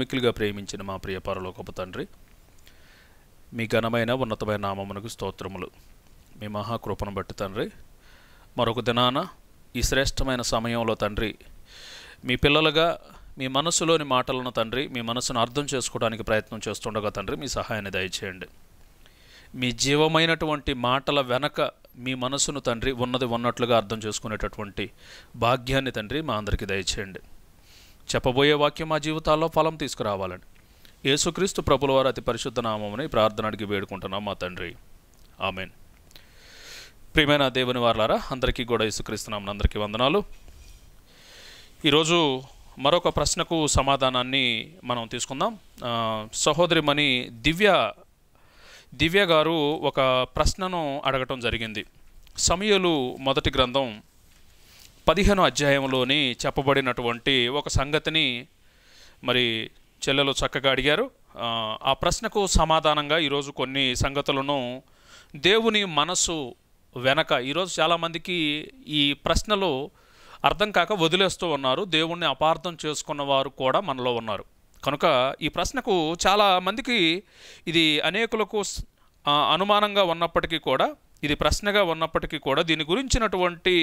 మిక్కులుగా ప్రేమించిన మా ప్రియ పరలోకపు తండ్రి మీ ఘనమైన ఉన్నతమైన నామమునకు స్తోత్రములు మీ మహాకృపను బట్టి తండ్రి మరొక దినాన ఈ శ్రేష్టమైన సమయంలో తండ్రి మీ పిల్లలుగా మీ మనసులోని మాటలను తండ్రి మీ మనసును అర్థం చేసుకోవడానికి ప్రయత్నం చేస్తుండగా తండ్రి మీ సహాయాన్ని దయచేయండి మీ జీవమైనటువంటి మాటల వెనక మీ మనసును తండ్రి ఉన్నది ఉన్నట్లుగా అర్థం చేసుకునేటటువంటి భాగ్యాన్ని తండ్రి మా అందరికీ దయచేయండి చెప్పబోయే వాక్యం మా జీవితాల్లో ఫలం తీసుకురావాలని యేసుక్రీస్తు ప్రభుల వారు అతి పరిశుద్ధ నామముని ప్రార్థనడికి వేడుకుంటున్నాం మా తండ్రి ఆమెన్ ప్రియమైన దేవుని వారలారా అందరికీ కూడా యేసుక్రీస్తు నామని అందరికీ వందనాలు ఈరోజు మరొక ప్రశ్నకు సమాధానాన్ని మనం తీసుకుందాం సహోదరి మణి దివ్య దివ్య గారు ఒక ప్రశ్నను అడగటం జరిగింది సమయలు మొదటి గ్రంథం పదిహేనో అధ్యాయంలోని చెప్పబడినటువంటి ఒక సంగతిని మరి చెల్లెలు చక్కగా అడిగారు ఆ ప్రశ్నకు సమాధానంగా ఈరోజు కొన్ని సంగతులను దేవుని మనసు వెనక ఈరోజు చాలామందికి ఈ ప్రశ్నలు అర్థం కాక వదిలేస్తూ ఉన్నారు దేవుణ్ణి అపార్థం చేసుకున్న వారు కూడా మనలో ఉన్నారు కనుక ఈ ప్రశ్నకు చాలా మందికి ఇది అనేకులకు అనుమానంగా ఉన్నప్పటికీ కూడా ఇది ప్రశ్నగా ఉన్నప్పటికీ కూడా దీని గురించినటువంటి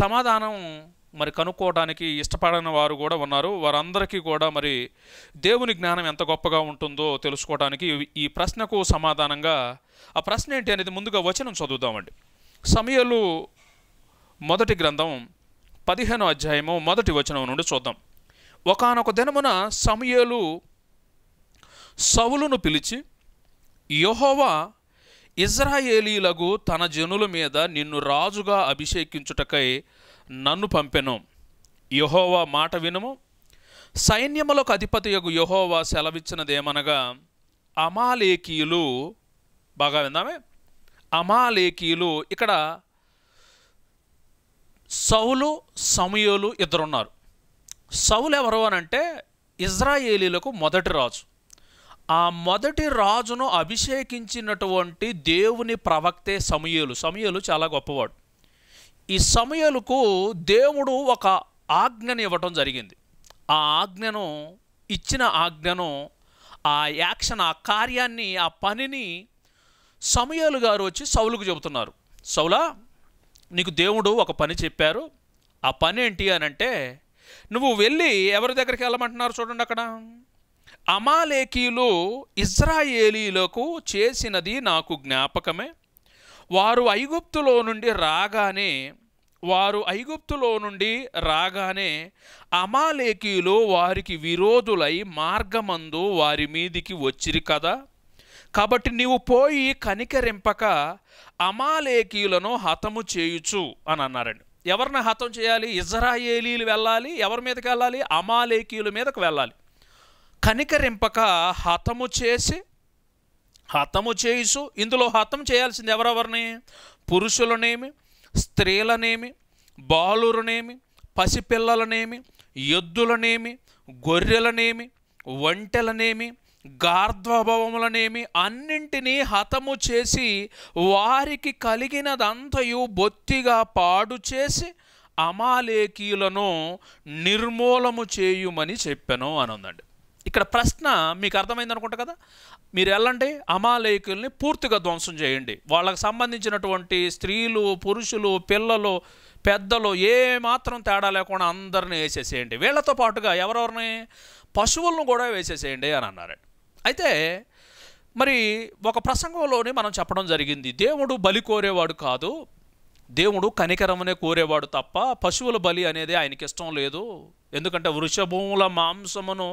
సమాధానం మరి కనుక్కోవడానికి ఇష్టపడని వారు కూడా ఉన్నారు వారందరికీ కూడా మరి దేవుని జ్ఞానం ఎంత గొప్పగా ఉంటుందో తెలుసుకోవడానికి ఈ ప్రశ్నకు సమాధానంగా ఆ ప్రశ్న ఏంటి అనేది ముందుగా వచనం చదువుదామండి సమయలు మొదటి గ్రంథం పదిహేనో అధ్యాయము మొదటి వచనం నుండి చూద్దాం ఒకనొక దినమున సమయలు సవులును పిలిచి యహోవా ఇజ్రాయేలీలకు తన జనుల మీద నిన్ను రాజుగా అభిషేకించుటకై నన్ను పంపెను యహోవా మాట వినుము సైన్యములకు అధిపతియగు యహోవా సెలవిచ్చినదేమనగా అమాలేకీయులు బాగా విందామే అమాలేకీయులు ఇక్కడ సౌలు సమయోలు ఇద్దరున్నారు సౌలు ఎవరు అంటే ఇజ్రాయేలీలకు మొదటి రాజు ఆ మొదటి రాజును అభిషేకించినటువంటి దేవుని ప్రవక్తే సమయలు సమయలు చాలా గొప్పవాడు ఈ సమయలకు దేవుడు ఒక ఆజ్ఞను ఇవ్వటం జరిగింది ఆ ఆజ్ఞను ఇచ్చిన ఆజ్ఞను ఆ యాక్షన్ ఆ కార్యాన్ని ఆ పనిని సమయాలు గారు వచ్చి సౌలుకు చెబుతున్నారు సౌలా నీకు దేవుడు ఒక పని చెప్పారు ఆ పని ఏంటి అని అంటే నువ్వు వెళ్ళి ఎవరి దగ్గరికి వెళ్ళమంటున్నారు చూడండి అక్కడ అమాలేకీలు ఇజ్రాయేలీలకు చేసినది నాకు జ్ఞాపకమే వారు ఐగుప్తులో నుండి రాగానే వారు ఐగుప్తులో నుండి రాగానే అమాలేకీలు వారికి విరోధులై మార్గమందు వారి మీదికి వచ్చిరి కదా కాబట్టి నీవు పోయి కనికరింపక అమాలేకీలను హతము చేయుచు అని అన్నారండి ఎవరిని హతం చేయాలి ఇజ్రాయేలీలు వెళ్ళాలి ఎవరి మీదకి వెళ్ళాలి అమాలేకీల మీదకు వెళ్ళాలి కనికరింపక హతము చేసి హతము చేయిసు ఇందులో హతం చేయాల్సింది ఎవరెవరిని పురుషులనేమి స్త్రీలనేమి బాలురనేమి పసిపిల్లలనేమి ఎద్దులనేమి గొర్రెలనేమి ఒంటెలనేమి గార్ధ్వభవములనేమి అన్నింటినీ హతము చేసి వారికి కలిగినదంతయు బొత్తిగా పాడు చేసి అమాలేకీలను నిర్మూలము చేయుమని చెప్పాను అని ఉందండి ఇక్కడ ప్రశ్న మీకు అర్థమైంది అనుకుంటా కదా మీరు వెళ్ళండి అమాలయకుల్ని పూర్తిగా ధ్వంసం చేయండి వాళ్ళకి సంబంధించినటువంటి స్త్రీలు పురుషులు పిల్లలు పెద్దలు ఏ మాత్రం తేడా లేకుండా అందరిని వేసేసేయండి వీళ్ళతో పాటుగా ఎవరెవరిని పశువులను కూడా వేసేసేయండి అని అన్నారు అయితే మరి ఒక ప్రసంగంలోనే మనం చెప్పడం జరిగింది దేవుడు బలి కోరేవాడు కాదు దేవుడు కనికరమనే కోరేవాడు తప్ప పశువుల బలి అనేది ఆయనకి ఇష్టం లేదు ఎందుకంటే వృషభముల మాంసమును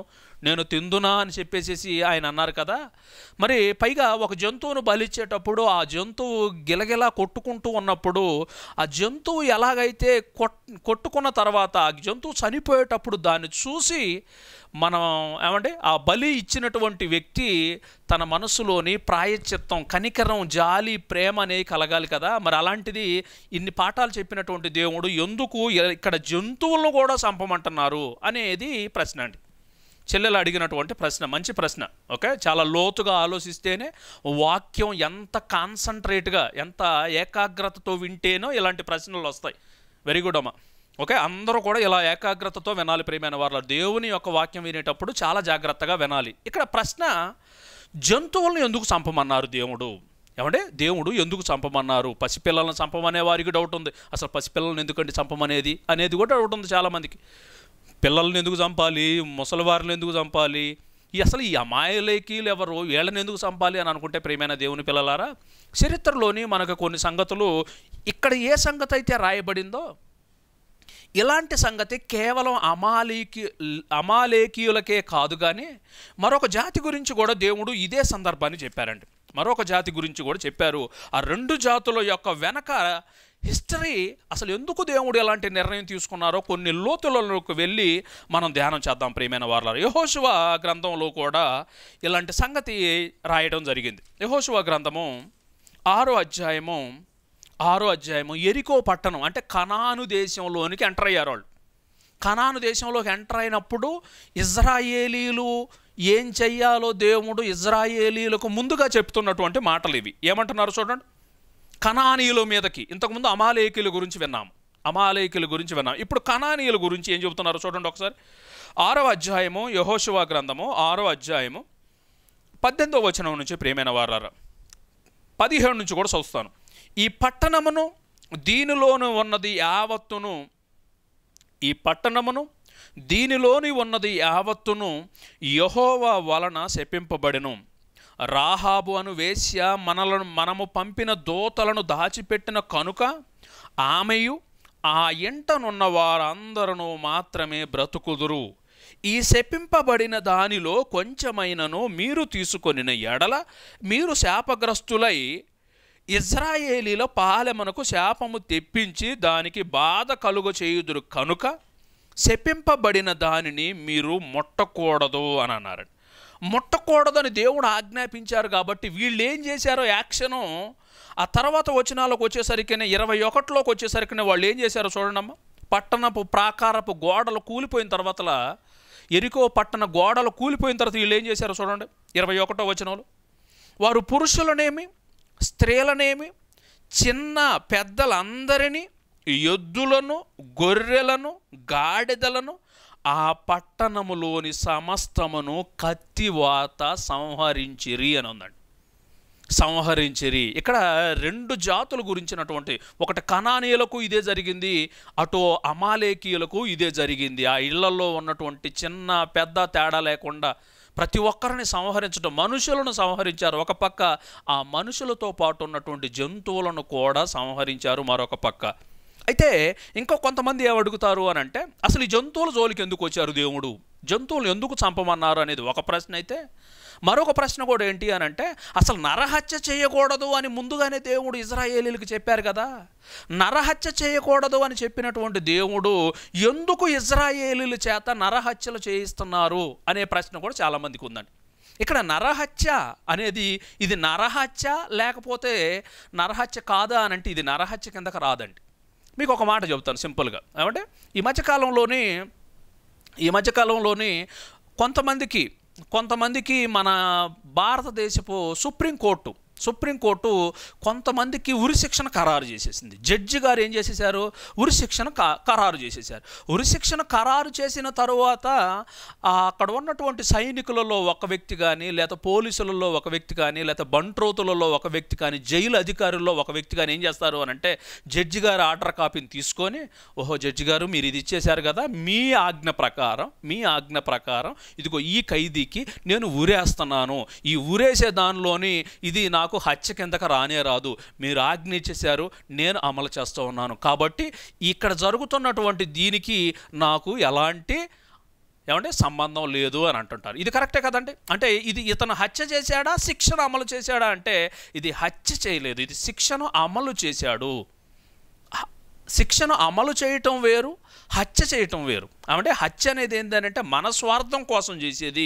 నేను తిందునా అని చెప్పేసి ఆయన అన్నారు కదా మరి పైగా ఒక జంతువును బలిచ్చేటప్పుడు ఆ జంతువు గిలగిలా కొట్టుకుంటూ ఉన్నప్పుడు ఆ జంతువు ఎలాగైతే కొట్టుకున్న తర్వాత ఆ జంతువు చనిపోయేటప్పుడు దాన్ని చూసి మనం ఏమంటే ఆ బలి ఇచ్చినటువంటి వ్యక్తి తన మనసులోని ప్రాయచిత్తం కనికరం జాలి ప్రేమ అనేవి కలగాలి కదా మరి అలాంటిది ఇన్ని పాఠాలు చెప్పినటువంటి దేవుడు ఎందుకు ఇక్కడ జంతువులను కూడా చంపమంటున్నారు ఉన్నారు అనేది ప్రశ్న అండి చెల్లెలు అడిగినటువంటి ప్రశ్న మంచి ప్రశ్న ఓకే చాలా లోతుగా ఆలోచిస్తేనే వాక్యం ఎంత కాన్సన్ట్రేట్గా ఎంత ఏకాగ్రతతో వింటేనో ఇలాంటి ప్రశ్నలు వస్తాయి వెరీ గుడ్ అమ్మా ఓకే అందరూ కూడా ఇలా ఏకాగ్రతతో వినాలి ప్రియమైన వారు దేవుని యొక్క వాక్యం వినేటప్పుడు చాలా జాగ్రత్తగా వినాలి ఇక్కడ ప్రశ్న జంతువులను ఎందుకు చంపమన్నారు దేవుడు ఏమంటే దేవుడు ఎందుకు చంపమన్నారు పసిపిల్లలను చంపమనే వారికి డౌట్ ఉంది అసలు పసిపిల్లలను ఎందుకంటే చంపమనేది అనేది కూడా డౌట్ ఉంది చాలామందికి పిల్లల్ని ఎందుకు చంపాలి ముసలివారిని ఎందుకు చంపాలి అసలు ఈ అమాయలేఖీలు ఎవరు వీళ్ళని ఎందుకు చంపాలి అని అనుకుంటే ప్రేమైన దేవుని పిల్లలారా చరిత్రలోని మనకు కొన్ని సంగతులు ఇక్కడ ఏ సంగతి అయితే రాయబడిందో ఇలాంటి సంగతి కేవలం అమాలేకి అమాలేకీయులకే కాదు కానీ మరొక జాతి గురించి కూడా దేవుడు ఇదే సందర్భాన్ని చెప్పారండి మరొక జాతి గురించి కూడా చెప్పారు ఆ రెండు జాతుల యొక్క వెనక హిస్టరీ అసలు ఎందుకు దేవుడు ఎలాంటి నిర్ణయం తీసుకున్నారో కొన్ని లోతులలోకి వెళ్ళి మనం ధ్యానం చేద్దాం ప్రియమైన వారు యహోశివ గ్రంథంలో కూడా ఇలాంటి సంగతి రాయడం జరిగింది యహోశివ గ్రంథము ఆరో అధ్యాయము ఆరో అధ్యాయము ఎరికో పట్టణం అంటే కనాను దేశంలోనికి ఎంటర్ అయ్యారు వాళ్ళు కనాను దేశంలోకి ఎంటర్ అయినప్పుడు ఇజ్రాయేలీలు ఏం చెయ్యాలో దేవుడు ఇజ్రాయేలీలకు ముందుగా చెప్తున్నటువంటి మాటలు ఇవి ఏమంటున్నారు చూడండి కణానీయుల మీదకి ఇంతకుముందు అమాలేకుల గురించి విన్నాము అమాలేకుల గురించి విన్నాం ఇప్పుడు కణానీయుల గురించి ఏం చెబుతున్నారు చూడండి ఒకసారి ఆరవ అధ్యాయము యహోశివా గ్రంథము ఆరవ అధ్యాయము పద్దెనిమిదో వచనం నుంచి ప్రేమైన వారార పదిహేడు నుంచి కూడా చదువుతాను ఈ పట్టణమును దీనిలోను ఉన్నది యావత్తును ఈ పట్టణమును దీనిలోని ఉన్నది యావత్తును యహోవా వలన శపింపబడిను రాహాబు అను వేశ్య మనలను మనము పంపిన దోతలను దాచిపెట్టిన కనుక ఆమెయు ఆ ఎంటనున్న వారందరూ మాత్రమే బ్రతుకుదురు ఈ శపింపబడిన దానిలో కొంచెమైనను మీరు తీసుకొనిన ఎడల మీరు శాపగ్రస్తులై ఇజ్రాయేలీల పాలెమనకు శాపము తెప్పించి దానికి బాధ కలుగు చేయుదురు కనుక శపింపబడిన దానిని మీరు మొట్టకూడదు అని అన్నారండి ముట్టకూడదని దేవుడు ఆజ్ఞాపించారు కాబట్టి వీళ్ళు ఏం చేశారో యాక్షను ఆ తర్వాత వచనాలకు వచ్చేసరికినే ఇరవై ఒకటిలోకి వచ్చేసరికినే వాళ్ళు ఏం చేశారో చూడండమ్మా పట్టణపు ప్రాకారపు గోడలు కూలిపోయిన తర్వాత ఎరికో పట్టణ గోడలు కూలిపోయిన తర్వాత వీళ్ళు ఏం చేశారో చూడండి ఇరవై ఒకటో వచనంలో వారు పురుషులనేమి స్త్రీలనేమి చిన్న పెద్దలందరినీ ఎద్దులను గొర్రెలను గాడిదలను ఆ పట్టణములోని సమస్తమును కత్తివాత సంహరించిరి అని ఉందండి సంహరించిరి ఇక్కడ రెండు జాతుల గురించినటువంటి ఒకటి కణానీయులకు ఇదే జరిగింది అటు అమాలేకీయులకు ఇదే జరిగింది ఆ ఇళ్లలో ఉన్నటువంటి చిన్న పెద్ద తేడా లేకుండా ప్రతి ఒక్కరిని సంహరించడం మనుషులను సంహరించారు ఒక పక్క ఆ మనుషులతో పాటు ఉన్నటువంటి జంతువులను కూడా సంహరించారు మరొక పక్క అయితే ఇంకా కొంతమంది ఏమడుగుతారు అని అంటే అసలు ఈ జంతువుల జోలికి ఎందుకు వచ్చారు దేవుడు జంతువులు ఎందుకు చంపమన్నారు అనేది ఒక ప్రశ్న అయితే మరొక ప్రశ్న కూడా ఏంటి అని అంటే అసలు నరహత్య చేయకూడదు అని ముందుగానే దేవుడు ఇజ్రాయేలీలకు చెప్పారు కదా నరహత్య చేయకూడదు అని చెప్పినటువంటి దేవుడు ఎందుకు ఇజ్రాయేలీల చేత నరహత్యలు చేయిస్తున్నారు అనే ప్రశ్న కూడా చాలామందికి ఉందండి ఇక్కడ నరహత్య అనేది ఇది నరహత్య లేకపోతే నరహత్య కాదా అని అంటే ఇది నరహత్య కిందకు రాదండి మీకు ఒక మాట చెబుతాను సింపుల్గా ఏమంటే ఈ మధ్యకాలంలోని ఈ మధ్యకాలంలోని కొంతమందికి కొంతమందికి మన భారతదేశపు సుప్రీంకోర్టు సుప్రీంకోర్టు కొంతమందికి శిక్షణ ఖరారు చేసేసింది జడ్జి గారు ఏం చేసేసారు ఉరిశిక్షణ ఖరారు చేసేసారు శిక్షణ ఖరారు చేసిన తరువాత అక్కడ ఉన్నటువంటి సైనికులలో ఒక వ్యక్తి కానీ లేదా పోలీసులలో ఒక వ్యక్తి కానీ లేదా బంట్రోతులలో ఒక వ్యక్తి కానీ జైలు అధికారుల్లో ఒక వ్యక్తి కానీ ఏం చేస్తారు అని అంటే జడ్జి గారు ఆర్డర్ కాపీని తీసుకొని ఓహో జడ్జి గారు మీరు ఇది ఇచ్చేశారు కదా మీ ఆజ్ఞ ప్రకారం మీ ఆజ్ఞ ప్రకారం ఇదిగో ఈ ఖైదీకి నేను ఉరేస్తున్నాను ఈ ఉరేసే దానిలోని ఇది నాకు నాకు హత్య కిందక రానే రాదు మీరు ఆజ్ఞ చేశారు నేను అమలు చేస్తూ ఉన్నాను కాబట్టి ఇక్కడ జరుగుతున్నటువంటి దీనికి నాకు ఎలాంటి ఏమంటే సంబంధం లేదు అని అంటుంటారు ఇది కరెక్టే కదండి అంటే ఇది ఇతను హత్య చేశాడా శిక్షను అమలు చేశాడా అంటే ఇది హత్య చేయలేదు ఇది శిక్షను అమలు చేశాడు శిక్షను అమలు చేయటం వేరు హత్య చేయటం వేరు అంటే హత్య అనేది ఏంటంటే మన స్వార్థం కోసం చేసేది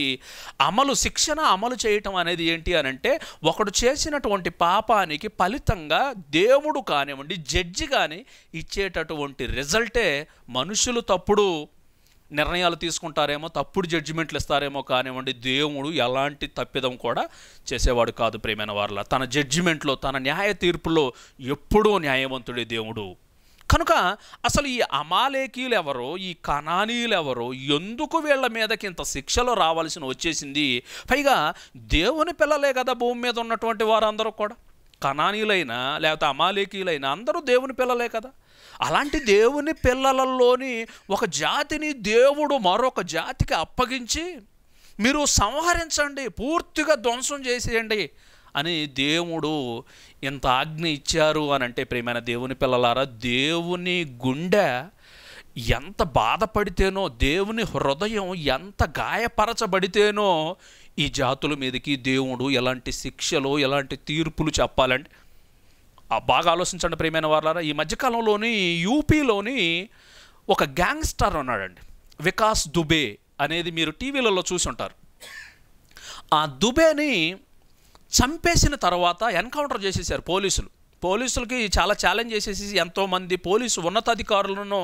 అమలు శిక్షణ అమలు చేయటం అనేది ఏంటి అని అంటే ఒకడు చేసినటువంటి పాపానికి ఫలితంగా దేవుడు కానివ్వండి జడ్జి కానీ ఇచ్చేటటువంటి రిజల్టే మనుషులు తప్పుడు నిర్ణయాలు తీసుకుంటారేమో తప్పుడు జడ్జిమెంట్లు ఇస్తారేమో కానివ్వండి దేవుడు ఎలాంటి తప్పిదం కూడా చేసేవాడు కాదు ప్రేమైన వారిలా తన జడ్జిమెంట్లో తన న్యాయ తీర్పులో ఎప్పుడూ న్యాయవంతుడే దేవుడు కనుక అసలు ఈ అమాలేకీలు ఎవరో ఈ కణానీయులు ఎవరో ఎందుకు వీళ్ళ మీదకి ఇంత శిక్షలు రావాల్సిన వచ్చేసింది పైగా దేవుని పిల్లలే కదా భూమి మీద ఉన్నటువంటి వారందరూ కూడా కణానీయులైనా లేకపోతే అమాలేకీలైనా అందరూ దేవుని పిల్లలే కదా అలాంటి దేవుని పిల్లలలోని ఒక జాతిని దేవుడు మరొక జాతికి అప్పగించి మీరు సంహరించండి పూర్తిగా ధ్వంసం చేసేయండి అని దేవుడు ఇంత ఆజ్ఞ ఇచ్చారు అని అంటే ప్రేమైన దేవుని పిల్లలారా దేవుని గుండె ఎంత బాధపడితేనో దేవుని హృదయం ఎంత గాయపరచబడితేనో ఈ జాతుల మీదకి దేవుడు ఎలాంటి శిక్షలు ఎలాంటి తీర్పులు ఆ బాగా ఆలోచించండి ప్రేమైన వాళ్ళారా ఈ మధ్యకాలంలోని యూపీలోని ఒక గ్యాంగ్స్టర్ ఉన్నాడండి వికాస్ దుబే అనేది మీరు టీవీలలో చూసి ఉంటారు ఆ దుబేని చంపేసిన తర్వాత ఎన్కౌంటర్ చేసేసారు పోలీసులు పోలీసులకి చాలా ఛాలెంజ్ చేసేసి ఎంతోమంది పోలీసు ఉన్నతాధికారులను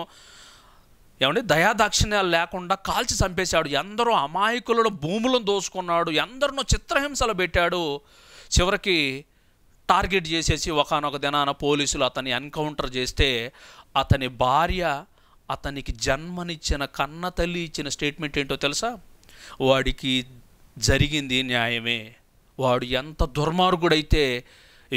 ఏమంటే దయాదాక్షిణ్యాలు లేకుండా కాల్చి చంపేశాడు ఎందరో అమాయకులను భూములను దోసుకున్నాడు ఎందరినో చిత్రహింసలు పెట్టాడు చివరికి టార్గెట్ చేసేసి ఒకనొక దినాన పోలీసులు అతన్ని ఎన్కౌంటర్ చేస్తే అతని భార్య అతనికి జన్మనిచ్చిన కన్న తల్లి ఇచ్చిన స్టేట్మెంట్ ఏంటో తెలుసా వాడికి జరిగింది న్యాయమే వాడు ఎంత దుర్మార్గుడైతే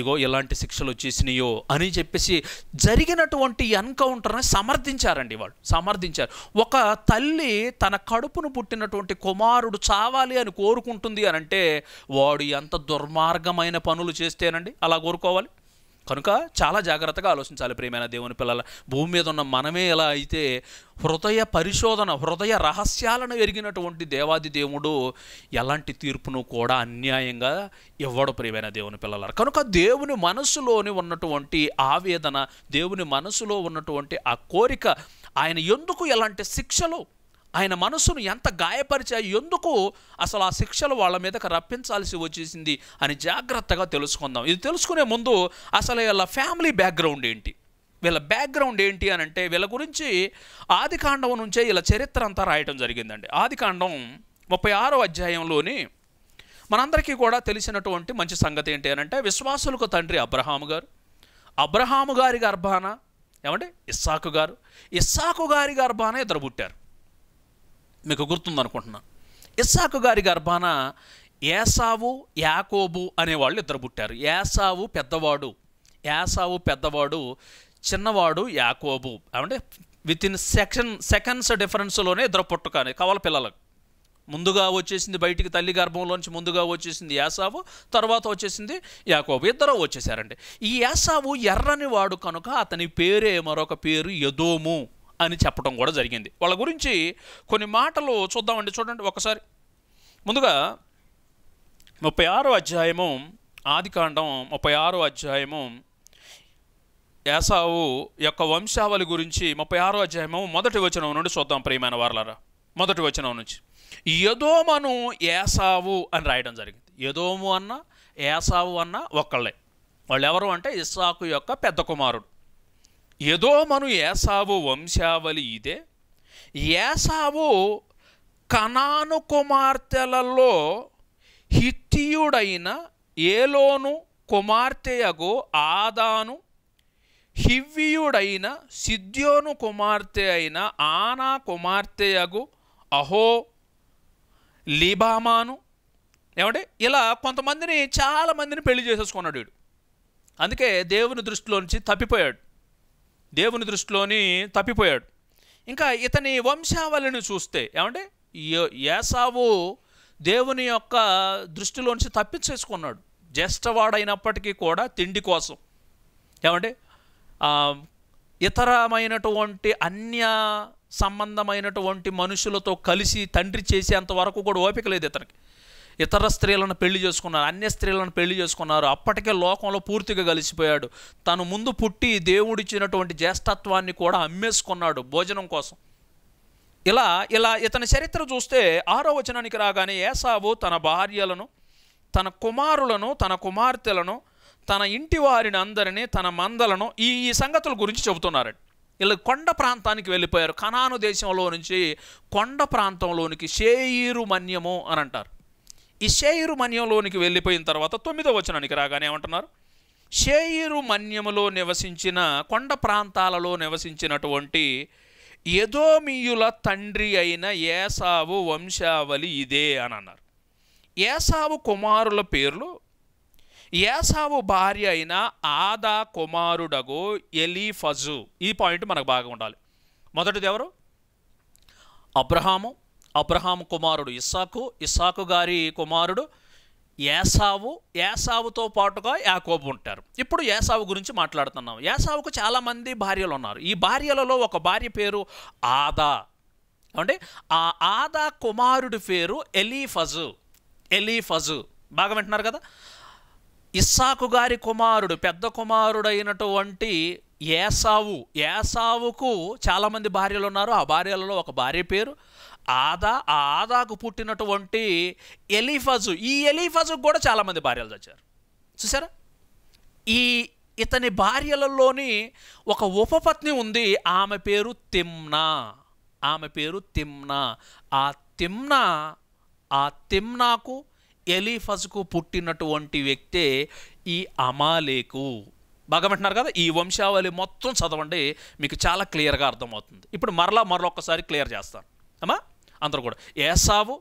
ఇగో ఇలాంటి శిక్షలు వచ్చేసినాయో అని చెప్పేసి జరిగినటువంటి ఎన్కౌంటర్ని సమర్థించారండి వాళ్ళు సమర్థించారు ఒక తల్లి తన కడుపును పుట్టినటువంటి కుమారుడు చావాలి అని కోరుకుంటుంది అని అంటే వాడు ఎంత దుర్మార్గమైన పనులు చేస్తేనండి అలా కోరుకోవాలి కనుక చాలా జాగ్రత్తగా ఆలోచించాలి ప్రియమైన దేవుని పిల్లల భూమి మీద ఉన్న మనమే ఎలా అయితే హృదయ పరిశోధన హృదయ రహస్యాలను ఎరిగినటువంటి దేవాది దేవుడు ఎలాంటి తీర్పును కూడా అన్యాయంగా ఇవ్వడు ప్రియమైన దేవుని పిల్లల కనుక దేవుని మనసులోని ఉన్నటువంటి ఆవేదన దేవుని మనసులో ఉన్నటువంటి ఆ కోరిక ఆయన ఎందుకు ఎలాంటి శిక్షలు ఆయన మనసును ఎంత గాయపరిచాయి ఎందుకు అసలు ఆ శిక్షలు వాళ్ళ మీదకి రప్పించాల్సి వచ్చేసింది అని జాగ్రత్తగా తెలుసుకుందాం ఇది తెలుసుకునే ముందు అసలు వీళ్ళ ఫ్యామిలీ బ్యాక్గ్రౌండ్ ఏంటి వీళ్ళ బ్యాక్గ్రౌండ్ ఏంటి అని అంటే వీళ్ళ గురించి ఆదికాండం నుంచే వీళ్ళ చరిత్ర అంతా రాయటం జరిగిందండి ఆదికాండం ముప్పై ఆరో అధ్యాయంలోని మనందరికీ కూడా తెలిసినటువంటి మంచి సంగతి ఏంటి అని అంటే విశ్వాసులకు తండ్రి అబ్రహాము గారు అబ్రహాము గారి గర్భాన ఏమంటే ఇస్సాకు గారు ఇస్సాకు గారి గర్భాన ఇద్దరు పుట్టారు మీకు గుర్తుందనుకుంటున్నా ఇస్సాకు గారి గర్భాన ఏసావు యాకోబు అనేవాళ్ళు ఇద్దరు పుట్టారు ఏసావు పెద్దవాడు ఏసావు పెద్దవాడు చిన్నవాడు యాకోబు అంటే విత్ ఇన్ సెక్షన్ సెకండ్స్ డిఫరెన్స్లోనే ఇద్దరు పుట్టకాని కవల పిల్లలకు ముందుగా వచ్చేసింది బయటికి తల్లి గర్భంలోంచి ముందుగా వచ్చేసింది యాసావు తర్వాత వచ్చేసింది యాకోబు ఇద్దరు వచ్చేసారండి ఈ యాసావు ఎర్రని వాడు కనుక అతని పేరే మరొక పేరు యదోము అని చెప్పడం కూడా జరిగింది వాళ్ళ గురించి కొన్ని మాటలు చూద్దామండి చూడండి ఒకసారి ముందుగా ముప్పై ఆరో అధ్యాయము ఆదికాండం ముప్పై ఆరో అధ్యాయము యాసావు యొక్క వంశావళి గురించి ముప్పై ఆరో అధ్యాయము మొదటి వచనం నుండి చూద్దాం ప్రియమైన వారలారా మొదటి వచనం నుంచి యదోమను యాసావు అని రాయడం జరిగింది యదోము అన్న యాసావు అన్న ఒక్కళ్ళే వాళ్ళు ఎవరు అంటే ఇస్సాకు యొక్క పెద్ద కుమారుడు ఏదో మను ఏసావో వంశావళి ఇదే ఏసావో కనాను కుమార్తెలలో హిత్తియుడైన ఏలోను కుమార్తెయగో ఆదాను హివ్వియుడైన సిద్యోను కుమార్తె అయిన ఆనా కుమార్తెయగు అహో లిబామాను ఏమంటే ఇలా కొంతమందిని చాలామందిని పెళ్లి చేసేసుకున్నాడు వీడు అందుకే దేవుని దృష్టిలోంచి తప్పిపోయాడు దేవుని దృష్టిలోని తప్పిపోయాడు ఇంకా ఇతని వంశావళిని చూస్తే ఏమంటే యేసావు దేవుని యొక్క దృష్టిలోంచి తప్పించేసుకున్నాడు జ్యేష్ఠవాడైనప్పటికీ కూడా తిండి కోసం ఏమంటే ఇతరమైనటువంటి అన్య సంబంధమైనటువంటి మనుషులతో కలిసి తండ్రి చేసేంత వరకు కూడా ఓపిక లేదు ఇతనికి ఇతర స్త్రీలను పెళ్లి చేసుకున్నారు అన్య స్త్రీలను పెళ్లి చేసుకున్నారు అప్పటికే లోకంలో పూర్తిగా కలిసిపోయాడు తను ముందు పుట్టి దేవుడిచ్చినటువంటి జ్యేష్ఠత్వాన్ని కూడా అమ్మేసుకున్నాడు భోజనం కోసం ఇలా ఇలా ఇతని చరిత్ర చూస్తే ఆరో వచనానికి రాగానే ఏసావు తన భార్యలను తన కుమారులను తన కుమార్తెలను తన ఇంటి వారిని అందరినీ తన మందలను ఈ ఈ సంగతుల గురించి చెబుతున్నారండి ఇలా కొండ ప్రాంతానికి వెళ్ళిపోయారు కనాను దేశంలో నుంచి కొండ ప్రాంతంలోనికి షేయిరు మన్యము అని అంటారు ఇషేయురు మన్యంలోనికి వెళ్ళిపోయిన తర్వాత తొమ్మిదో వచనానికి రాగానే ఏమంటున్నారు షేయిరు మన్యములో నివసించిన కొండ ప్రాంతాలలో నివసించినటువంటి యదోమియుల తండ్రి అయిన ఏసావు వంశావళి ఇదే అని అన్నారు ఏసావు కుమారుల పేర్లు ఏసావు భార్య అయిన ఆదా కుమారుడగు ఎలీఫజు ఈ పాయింట్ మనకు బాగా ఉండాలి మొదటిది ఎవరు అబ్రహాము అబ్రహాం కుమారుడు ఇస్సాకు ఇస్సాకు గారి కుమారుడు యాసావు యాసావుతో పాటుగా యాకోబు ఉంటారు ఇప్పుడు యాసావు గురించి మాట్లాడుతున్నాం యాసావుకు చాలామంది భార్యలు ఉన్నారు ఈ భార్యలలో ఒక భార్య పేరు ఆదా అంటే ఆ ఆదా కుమారుడి పేరు ఎలీఫజు ఎలీఫజు బాగా వింటున్నారు కదా ఇస్సాకు గారి కుమారుడు పెద్ద కుమారుడైనటువంటి ఏసావు ఏసావుకు చాలామంది భార్యలు ఉన్నారు ఆ భార్యలలో ఒక భార్య పేరు ఆదా ఆ ఆదాకు పుట్టినటువంటి ఎలీఫజు ఈ ఎలీఫజుకు కూడా చాలామంది భార్యలు చచ్చారు చూసారా ఈ ఇతని భార్యలలోని ఒక ఉపపత్ని ఉంది ఆమె పేరు తిమ్నా ఆమె పేరు తిమ్నా ఆ తిమ్నా ఆ తిమ్నాకు ఎలిఫజ్కు పుట్టినటువంటి వ్యక్తే ఈ అమాలేకు బాగామంటున్నారు కదా ఈ వంశావళి మొత్తం చదవండి మీకు చాలా క్లియర్గా అర్థమవుతుంది ఇప్పుడు మరలా మరొకసారి క్లియర్ చేస్తాను అమ్మా అందరూ కూడా ఏసావు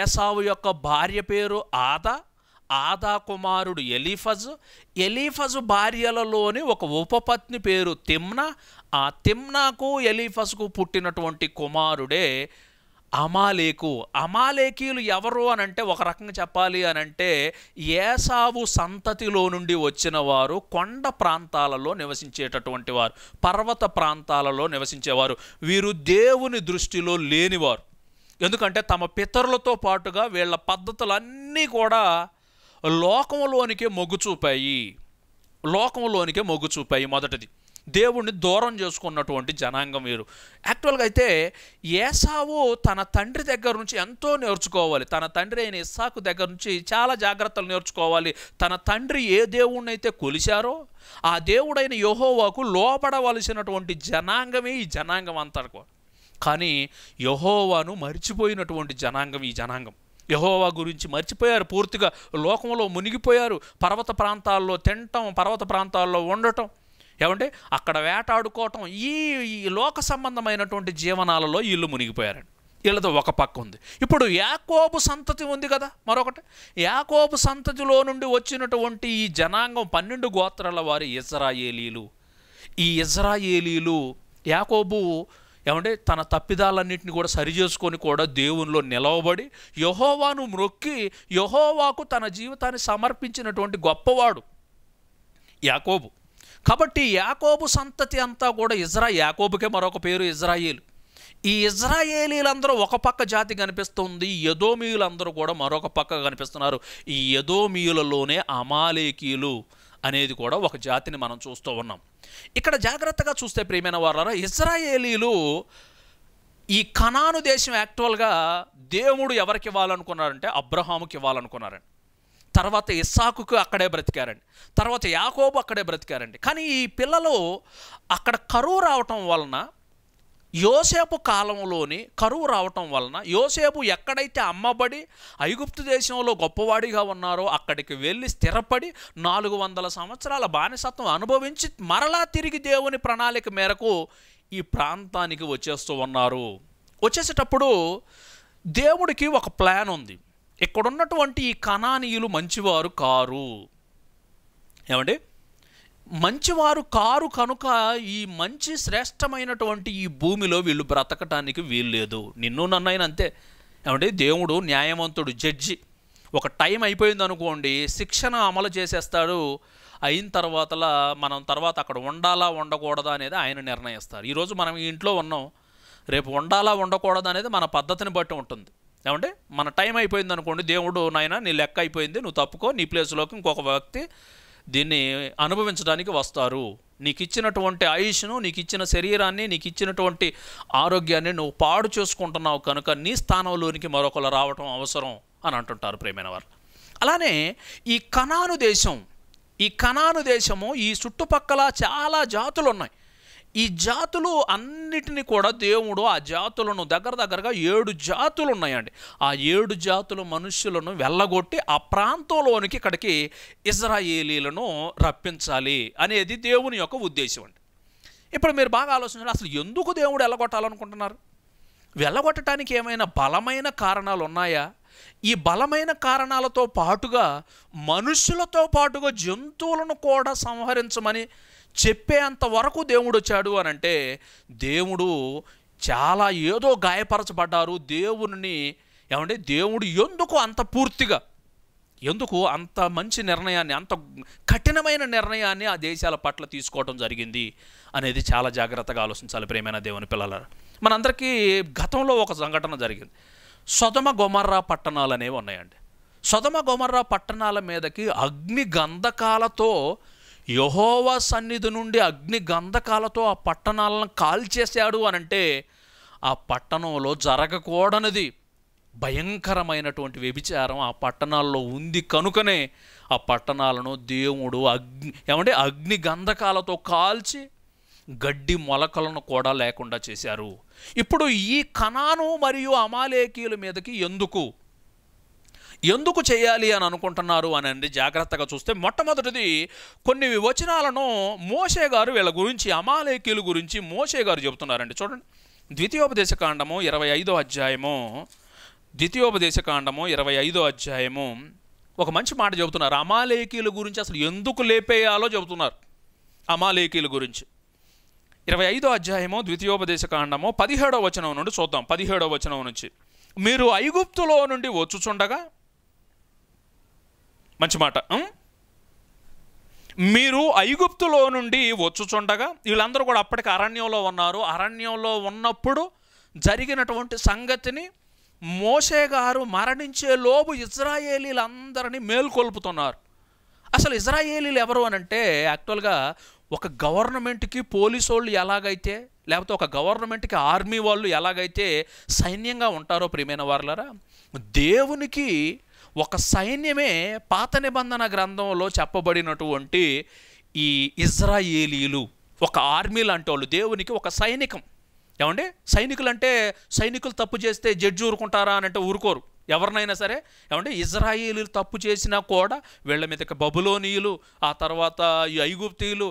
ఏసావు యొక్క భార్య పేరు ఆదా ఆదా కుమారుడు ఎలీఫజు ఎలీఫజు భార్యలలోని ఒక ఉపపత్ని పేరు తిమ్నా ఆ తిమ్నాకు ఎలీఫజుకు పుట్టినటువంటి కుమారుడే అమాలేకు అమాలేకీలు ఎవరు అని అంటే ఒక రకంగా చెప్పాలి అని అంటే ఏసావు సంతతిలో నుండి వచ్చిన వారు కొండ ప్రాంతాలలో నివసించేటటువంటి వారు పర్వత ప్రాంతాలలో నివసించేవారు వీరు దేవుని దృష్టిలో లేనివారు ఎందుకంటే తమ పితరులతో పాటుగా వీళ్ళ పద్ధతులన్నీ కూడా లోకంలోనికే మొగ్గు చూపాయి లోకంలోనికే మొగ్గు చూపాయి మొదటిది దేవుణ్ణి దూరం చేసుకున్నటువంటి జనాంగం వీరు యాక్చువల్గా అయితే ఏసావు తన తండ్రి దగ్గర నుంచి ఎంతో నేర్చుకోవాలి తన తండ్రి అయిన ఇస్సాకు దగ్గర నుంచి చాలా జాగ్రత్తలు నేర్చుకోవాలి తన తండ్రి ఏ దేవుణ్ణి అయితే కొలిచారో ఆ దేవుడైన యోహోవాకు లోపడవలసినటువంటి జనాంగమే ఈ జనాంగం అంతా కానీ యహోవాను మర్చిపోయినటువంటి జనాంగం ఈ జనాంగం యహోవా గురించి మర్చిపోయారు పూర్తిగా లోకంలో మునిగిపోయారు పర్వత ప్రాంతాల్లో తినటం పర్వత ప్రాంతాల్లో ఉండటం ఏమంటే అక్కడ వేటాడుకోవటం ఈ లోక సంబంధమైనటువంటి జీవనాలలో వీళ్ళు మునిగిపోయారండి వీళ్ళతో ఒక పక్క ఉంది ఇప్పుడు యాకోబు సంతతి ఉంది కదా మరొకటి యాకోబు సంతతిలో నుండి వచ్చినటువంటి ఈ జనాంగం పన్నెండు గోత్రాల వారి ఇజ్రాయేలీలు ఈ ఇజ్రాయేలీలు యాకోబు ఏమంటే తన తప్పిదాలన్నింటిని కూడా సరిచేసుకొని కూడా దేవునిలో నిలవబడి యహోవాను మ్రొక్కి యహోవాకు తన జీవితాన్ని సమర్పించినటువంటి గొప్పవాడు యాకోబు కాబట్టి యాకోబు సంతతి అంతా కూడా ఇజ్రా యాకోబుకే మరొక పేరు ఇజ్రాయేల్ ఈ ఇజ్రాయేలీలందరూ ఒక పక్క జాతి కనిపిస్తుంది యదోమీయులందరూ కూడా మరొక పక్క కనిపిస్తున్నారు ఈ యదోమీయులలోనే అమాలేకీలు అనేది కూడా ఒక జాతిని మనం చూస్తూ ఉన్నాం ఇక్కడ జాగ్రత్తగా చూస్తే ప్రియమైన వారు ఇజ్రాయేలీలు ఈ కణాను దేశం యాక్చువల్గా దేవుడు ఎవరికి ఇవ్వాలనుకున్నారంటే అబ్రహాముకి ఇవ్వాలనుకున్నారండి తర్వాత ఇస్సాకుకు అక్కడే బ్రతికారండి తర్వాత యాకోబు అక్కడే బ్రతికారండి కానీ ఈ పిల్లలు అక్కడ కరువు రావటం వలన యోసేపు కాలంలోని కరువు రావటం వలన యోసేపు ఎక్కడైతే అమ్మబడి ఐగుప్తు దేశంలో గొప్పవాడిగా ఉన్నారో అక్కడికి వెళ్ళి స్థిరపడి నాలుగు వందల సంవత్సరాల బానిసత్వం అనుభవించి మరలా తిరిగి దేవుని ప్రణాళిక మేరకు ఈ ప్రాంతానికి వచ్చేస్తూ ఉన్నారు వచ్చేసేటప్పుడు దేవుడికి ఒక ప్లాన్ ఉంది ఇక్కడున్నటువంటి ఈ కణానీయులు మంచివారు కారు ఏమండి మంచివారు కారు కనుక ఈ మంచి శ్రేష్టమైనటువంటి ఈ భూమిలో వీళ్ళు బ్రతకటానికి వీల్లేదు నిన్ను నన్నైనా అంతే ఏమంటే దేవుడు న్యాయవంతుడు జడ్జి ఒక టైం అయిపోయింది అనుకోండి శిక్షణ అమలు చేసేస్తాడు అయిన తర్వాతలా మనం తర్వాత అక్కడ ఉండాలా ఉండకూడదా అనేది ఆయన నిర్ణయిస్తారు ఈరోజు మనం ఈ ఇంట్లో ఉన్నాం రేపు ఉండాలా ఉండకూడదా అనేది మన పద్ధతిని బట్టి ఉంటుంది ఏమంటే మన టైం అయిపోయింది అనుకోండి దేవుడు నాయన నీ లెక్క అయిపోయింది నువ్వు తప్పుకో నీ ప్లేస్లోకి ఇంకొక వ్యక్తి దీన్ని అనుభవించడానికి వస్తారు నీకు ఇచ్చినటువంటి ఆయుష్ను నీకు ఇచ్చిన శరీరాన్ని నీకు ఇచ్చినటువంటి ఆరోగ్యాన్ని నువ్వు పాడు చేసుకుంటున్నావు కనుక నీ స్థానంలోనికి మరొకరు రావటం అవసరం అని అంటుంటారు ప్రేమైన వారు అలానే ఈ కణాను దేశం ఈ కణాను దేశము ఈ చుట్టుపక్కల చాలా జాతులు ఉన్నాయి ఈ జాతులు అన్నిటిని కూడా దేవుడు ఆ జాతులను దగ్గర దగ్గరగా ఏడు జాతులు ఉన్నాయండి ఆ ఏడు జాతుల మనుషులను వెళ్ళగొట్టి ఆ ప్రాంతంలోనికి ఇక్కడికి ఇజ్రాయేలీలను రప్పించాలి అనేది దేవుని యొక్క ఉద్దేశం అండి ఇప్పుడు మీరు బాగా ఆలోచించాలి అసలు ఎందుకు దేవుడు వెళ్ళగొట్టాలనుకుంటున్నారు వెళ్ళగొట్టడానికి ఏమైనా బలమైన కారణాలు ఉన్నాయా ఈ బలమైన కారణాలతో పాటుగా మనుషులతో పాటుగా జంతువులను కూడా సంహరించమని చెప్పే వరకు దేవుడు వచ్చాడు అని అంటే దేవుడు చాలా ఏదో గాయపరచబడ్డారు దేవుని ఏమంటే దేవుడు ఎందుకు అంత పూర్తిగా ఎందుకు అంత మంచి నిర్ణయాన్ని అంత కఠినమైన నిర్ణయాన్ని ఆ దేశాల పట్ల తీసుకోవడం జరిగింది అనేది చాలా జాగ్రత్తగా ఆలోచించాలి ప్రేమైన దేవుని పిల్లల మనందరికీ గతంలో ఒక సంఘటన జరిగింది సొదమ గొమర్రా పట్టణాలు అనేవి ఉన్నాయండి సొదమ గొమర్రా పట్టణాల మీదకి అగ్ని గంధకాలతో యహోవా సన్నిధి నుండి అగ్ని గంధకాలతో ఆ పట్టణాలను కాల్చేశాడు అనంటే ఆ పట్టణంలో జరగకూడనిది భయంకరమైనటువంటి వ్యభిచారం ఆ పట్టణాల్లో ఉంది కనుకనే ఆ పట్టణాలను దేవుడు అగ్ని ఏమంటే అగ్ని గంధకాలతో కాల్చి గడ్డి మొలకలను కూడా లేకుండా చేశారు ఇప్పుడు ఈ కణాను మరియు అమాలేకీయుల మీదకి ఎందుకు ఎందుకు చేయాలి అని అనుకుంటున్నారు అని అండి జాగ్రత్తగా చూస్తే మొట్టమొదటిది కొన్ని వచనాలను మోషే గారు వీళ్ళ గురించి అమాలేకీల గురించి మోషే గారు చెబుతున్నారండి చూడండి ద్వితీయోపదేశ కాండము ఇరవై ఐదో అధ్యాయము ద్వితీయోపదేశ కాండము ఇరవై ఐదో అధ్యాయము ఒక మంచి మాట చెబుతున్నారు అమాలేకీల గురించి అసలు ఎందుకు లేపేయాలో చెబుతున్నారు అమాలేకీల గురించి ఇరవై ఐదో అధ్యాయము ద్వితీయోపదేశ కాండము పదిహేడో వచనం నుండి చూద్దాం పదిహేడో వచనం నుంచి మీరు ఐగుప్తులో నుండి వచ్చుచుండగా మంచి మాట మీరు ఐగుప్తులో నుండి వచ్చుచుండగా వీళ్ళందరూ కూడా అప్పటికి అరణ్యంలో ఉన్నారు అరణ్యంలో ఉన్నప్పుడు జరిగినటువంటి సంగతిని మోసే గారు మరణించే లోపు ఇజ్రాయేలీలందరినీ మేల్కొల్పుతున్నారు అసలు ఇజ్రాయేలీలు ఎవరు అని అంటే యాక్చువల్గా ఒక గవర్నమెంట్కి పోలీసు వాళ్ళు ఎలాగైతే లేకపోతే ఒక గవర్నమెంట్కి ఆర్మీ వాళ్ళు ఎలాగైతే సైన్యంగా ఉంటారో ప్రియమైన వాళ్ళరా దేవునికి ఒక సైన్యమే పాత నిబంధన గ్రంథంలో చెప్పబడినటువంటి ఈ ఇజ్రాయేలీలు ఒక ఆర్మీ లాంటి వాళ్ళు దేవునికి ఒక సైనికం ఏమండి సైనికులు అంటే సైనికులు తప్పు చేస్తే జడ్జి ఊరుకుంటారా అని అంటే ఊరుకోరు ఎవరినైనా సరే ఏమంటే ఇజ్రాయేలీలు తప్పు చేసినా కూడా వీళ్ళ మీదకి బబులోనీయులు ఆ తర్వాత ఈ ఐగుప్తీయులు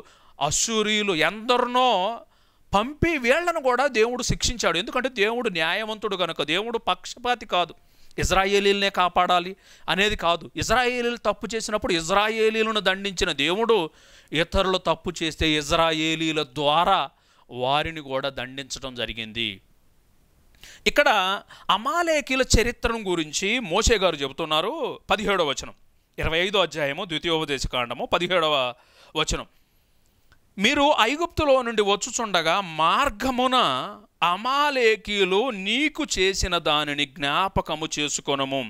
అసూరియులు ఎందరినో పంపి వీళ్ళను కూడా దేవుడు శిక్షించాడు ఎందుకంటే దేవుడు న్యాయవంతుడు కనుక దేవుడు పక్షపాతి కాదు ఇజ్రాయేలీలనే కాపాడాలి అనేది కాదు ఇజ్రాయేలీలు తప్పు చేసినప్పుడు ఇజ్రాయేలీలను దండించిన దేవుడు ఇతరులు తప్పు చేస్తే ఇజ్రాయేలీల ద్వారా వారిని కూడా దండించడం జరిగింది ఇక్కడ అమాలేకీల చరిత్రను గురించి మోసే గారు చెబుతున్నారు పదిహేడవ వచనం ఇరవై ఐదో అధ్యాయము కాండము పదిహేడవ వచనం మీరు ఐగుప్తులో నుండి వచ్చుచుండగా మార్గమున అమాలేకీలు నీకు చేసిన దానిని జ్ఞాపకము చేసుకొనము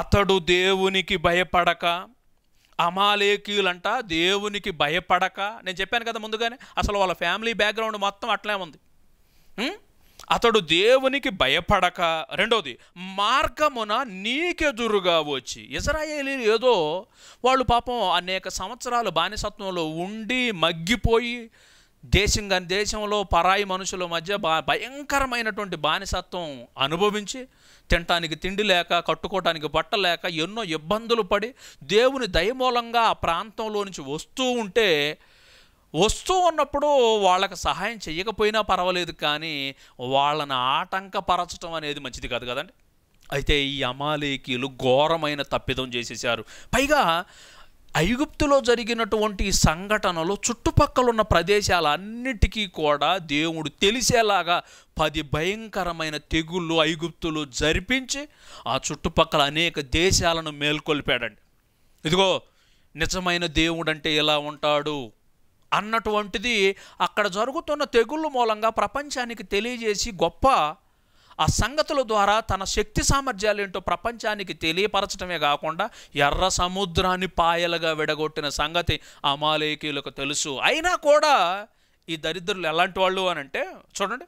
అతడు దేవునికి భయపడక అమాలేకీలంట దేవునికి భయపడక నేను చెప్పాను కదా ముందుగానే అసలు వాళ్ళ ఫ్యామిలీ బ్యాక్గ్రౌండ్ మొత్తం అట్లే ఉంది అతడు దేవునికి భయపడక రెండవది మార్గమున నీకెదురుగా వచ్చి ఇజ్రాయేలీ ఏదో వాళ్ళు పాపం అనేక సంవత్సరాలు బానిసత్వంలో ఉండి మగ్గిపోయి దేశం దేశంలో పరాయి మనుషుల మధ్య బా భయంకరమైనటువంటి బానిసత్వం అనుభవించి తినటానికి తిండి లేక కట్టుకోవటానికి బట్ట లేక ఎన్నో ఇబ్బందులు పడి దేవుని దయమూలంగా ఆ ప్రాంతంలో నుంచి వస్తూ ఉంటే వస్తూ ఉన్నప్పుడు వాళ్ళకి సహాయం చేయకపోయినా పర్వాలేదు కానీ వాళ్ళని ఆటంకపరచడం అనేది మంచిది కాదు కదండి అయితే ఈ అమాలేకీలు ఘోరమైన తప్పిదం చేసేసారు పైగా ఐగుప్తులో జరిగినటువంటి సంఘటనలు చుట్టుపక్కల ఉన్న ప్రదేశాలన్నిటికీ కూడా దేవుడు తెలిసేలాగా పది భయంకరమైన తెగుళ్ళు ఐగుప్తులు జరిపించి ఆ చుట్టుపక్కల అనేక దేశాలను మేల్కొల్పాడండి ఇదిగో నిజమైన దేవుడంటే ఎలా ఉంటాడు అన్నటువంటిది అక్కడ జరుగుతున్న తెగుళ్ళ మూలంగా ప్రపంచానికి తెలియజేసి గొప్ప ఆ సంగతుల ద్వారా తన శక్తి సామర్థ్యాలు ఏంటో ప్రపంచానికి తెలియపరచడమే కాకుండా ఎర్ర సముద్రాన్ని పాయలుగా విడగొట్టిన సంగతి అమాలేకీలకు తెలుసు అయినా కూడా ఈ దరిద్రులు ఎలాంటి వాళ్ళు అని అంటే చూడండి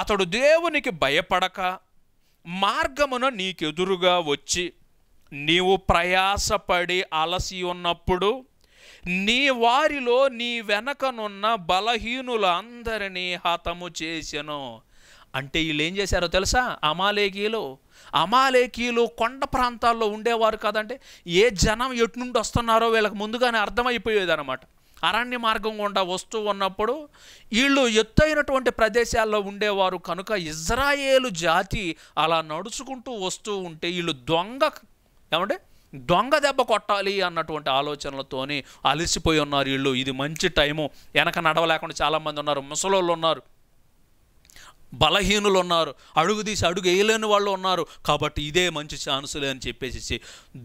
అతడు దేవునికి భయపడక మార్గమున నీకెదురుగా వచ్చి నీవు ప్రయాసపడి అలసి ఉన్నప్పుడు నీ వారిలో నీ వెనకనున్న అందరినీ హతము చేసెను అంటే వీళ్ళు ఏం చేశారో తెలుసా అమాలేకీలు అమాలేకీలు కొండ ప్రాంతాల్లో ఉండేవారు కాదంటే ఏ జనం ఎటు నుండి వస్తున్నారో వీళ్ళకి ముందుగానే అర్థమైపోయేది అనమాట అరణ్య మార్గం గుండా వస్తూ ఉన్నప్పుడు వీళ్ళు ఎత్తైనటువంటి ప్రదేశాల్లో ఉండేవారు కనుక ఇజ్రాయేలు జాతి అలా నడుచుకుంటూ వస్తూ ఉంటే వీళ్ళు దొంగ ఏమంటే దొంగ దెబ్బ కొట్టాలి అన్నటువంటి ఆలోచనలతోని అలసిపోయి ఉన్నారు వీళ్ళు ఇది మంచి టైము వెనక నడవలేకుండా చాలామంది ఉన్నారు ముసలోళ్ళు ఉన్నారు బలహీనులు ఉన్నారు అడుగు తీసి అడుగు వేయలేని వాళ్ళు ఉన్నారు కాబట్టి ఇదే మంచి ఛాన్సులే అని చెప్పేసి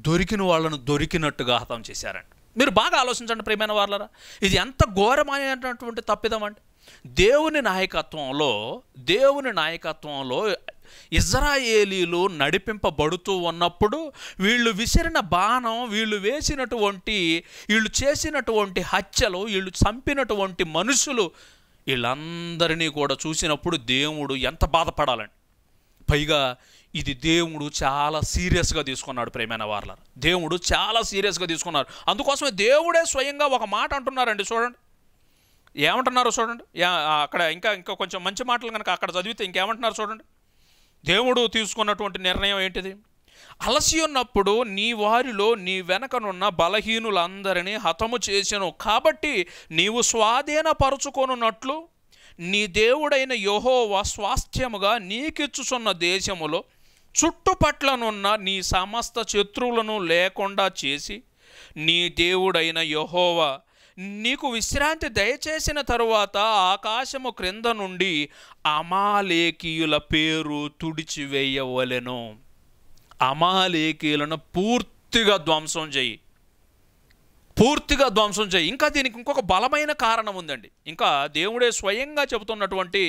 దొరికిన వాళ్ళను దొరికినట్టుగా హతం చేశారండి మీరు బాగా ఆలోచించండి ప్రేమైన వాళ్ళరా ఇది ఎంత ఘోరమైనటువంటి తప్పిదం అండి దేవుని నాయకత్వంలో దేవుని నాయకత్వంలో ఇజ్రాయేలీలు నడిపింపబడుతూ ఉన్నప్పుడు వీళ్ళు విసిరిన బాణం వీళ్ళు వేసినటువంటి వీళ్ళు చేసినటువంటి హత్యలు వీళ్ళు చంపినటువంటి మనుషులు వీళ్ళందరినీ కూడా చూసినప్పుడు దేవుడు ఎంత బాధపడాలండి పైగా ఇది దేవుడు చాలా సీరియస్గా తీసుకున్నాడు ప్రేమైన వార్లర్ దేవుడు చాలా సీరియస్గా తీసుకున్నారు అందుకోసమే దేవుడే స్వయంగా ఒక మాట అంటున్నారండి చూడండి ఏమంటున్నారో చూడండి అక్కడ ఇంకా ఇంకా కొంచెం మంచి మాటలు కనుక అక్కడ చదివితే ఇంకేమంటున్నారు చూడండి దేవుడు తీసుకున్నటువంటి నిర్ణయం ఏంటిది అలసి ఉన్నప్పుడు నీ వారిలో నీ వెనకనున్న బలహీనులందరినీ హతము చేశాను కాబట్టి నీవు స్వాధీనపరుచుకొనున్నట్లు నీ దేవుడైన యహోవా స్వాస్థ్యముగా నీకిచ్చుచున్న దేశములో చుట్టుపట్లనున్న నీ సమస్త శత్రువులను లేకుండా చేసి నీ దేవుడైన యహోవా నీకు విశ్రాంతి దయచేసిన తరువాత ఆకాశము క్రింద నుండి అమాలేకీయుల పేరు తుడిచివేయవలెను అమాలేకీయులను పూర్తిగా ధ్వంసం చేయి పూర్తిగా ధ్వంసం చేయి ఇంకా దీనికి ఇంకొక బలమైన కారణం ఉందండి ఇంకా దేవుడే స్వయంగా చెబుతున్నటువంటి